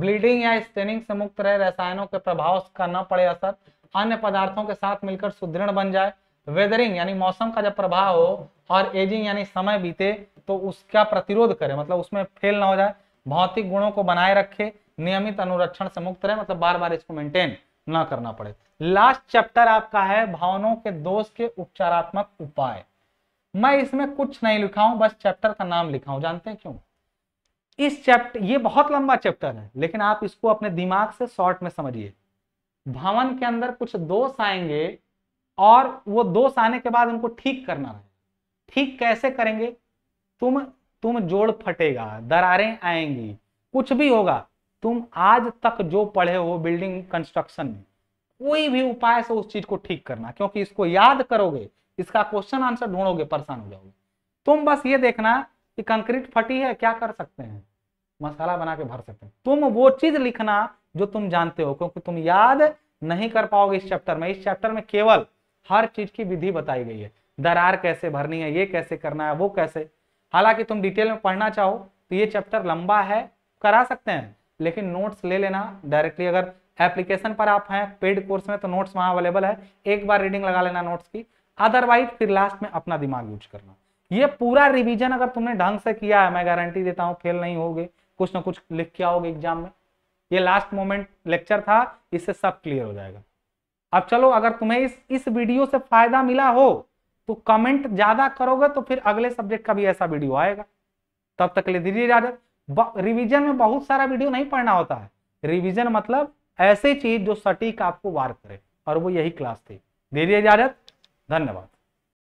ब्लीडिंग या स्टेनिंग से मुक्त रहे रसायनों के प्रभाव का न पड़े असर अन्य पदार्थों के साथ मिलकर सुदृढ़ बन जाए वेदरिंग यानी मौसम का जब प्रभाव हो और एजिंग यानी समय बीते तो उसका प्रतिरोध करे मतलब उसमें फेल ना हो जाए भौतिक गुणों को बनाए रखे नियमित अनुरक्षण से मुक्त रहे मतलब बार बार इसको मेंटेन ना करना पड़े लास्ट चैप्टर आपका है भावनों के दोष के उपचारात्मक उपाय मैं इसमें कुछ नहीं लिखा हूं बस चैप्टर का नाम लिखा हूं जानते हैं क्यों इस चैप्टर ये बहुत लंबा चैप्टर है लेकिन आप इसको अपने दिमाग से शॉर्ट में समझिए भवन के अंदर कुछ दोष आएंगे और वो दोष आने के बाद उनको ठीक करना है ठीक कैसे करेंगे तुम तुम जोड़ फटेगा दरारें आएंगी कुछ भी होगा तुम आज तक जो पढ़े हो बिल्डिंग कंस्ट्रक्शन में कोई भी उपाय से उस चीज को ठीक करना क्योंकि इसको याद करोगे इसका क्वेश्चन आंसर ढूंढोगे परेशान हो जाओगे तुम बस ये देखना कि कंक्रीट फटी है क्या कर सकते हैं मसाला बना के भर सकते हैं तुम वो चीज लिखना जो तुम जानते हो क्योंकि तुम याद नहीं कर पाओगे इस चैप्टर में इस चैप्टर में केवल हर चीज की विधि बताई गई है दरार कैसे भरनी है ये कैसे करना है वो कैसे हालांकि तुम डिटेल में पढ़ना चाहो तो ये चैप्टर लंबा है करा सकते हैं लेकिन नोट्स ले लेना डायरेक्टली अगर एप्लीकेशन पर आप हैं पेड कोर्स में तो नोट्स वहां अवेलेबल है एक बार रीडिंग लगा लेना नोट्स की अदरवाइज फिर लास्ट में अपना दिमाग यूज करना ये पूरा रिवीजन अगर तुमने ढंग से किया है मैं गारंटी देता हूं फेल नहीं होगे कुछ ना कुछ लिख के आओगे एग्जाम में ये लास्ट मोमेंट लेक्चर था इससे सब क्लियर हो जाएगा अब चलो अगर तुम्हें इस इस वीडियो से फायदा मिला हो तो कमेंट ज्यादा करोगे तो फिर अगले सब्जेक्ट का भी ऐसा वीडियो आएगा तब तक ले दीजिए इजाजत रिविजन में बहुत सारा वीडियो नहीं पढ़ना होता है रिविजन मतलब ऐसी चीज जो सटीक आपको वार करे और वो यही क्लास थी दीजिए इजाजत धन्यवाद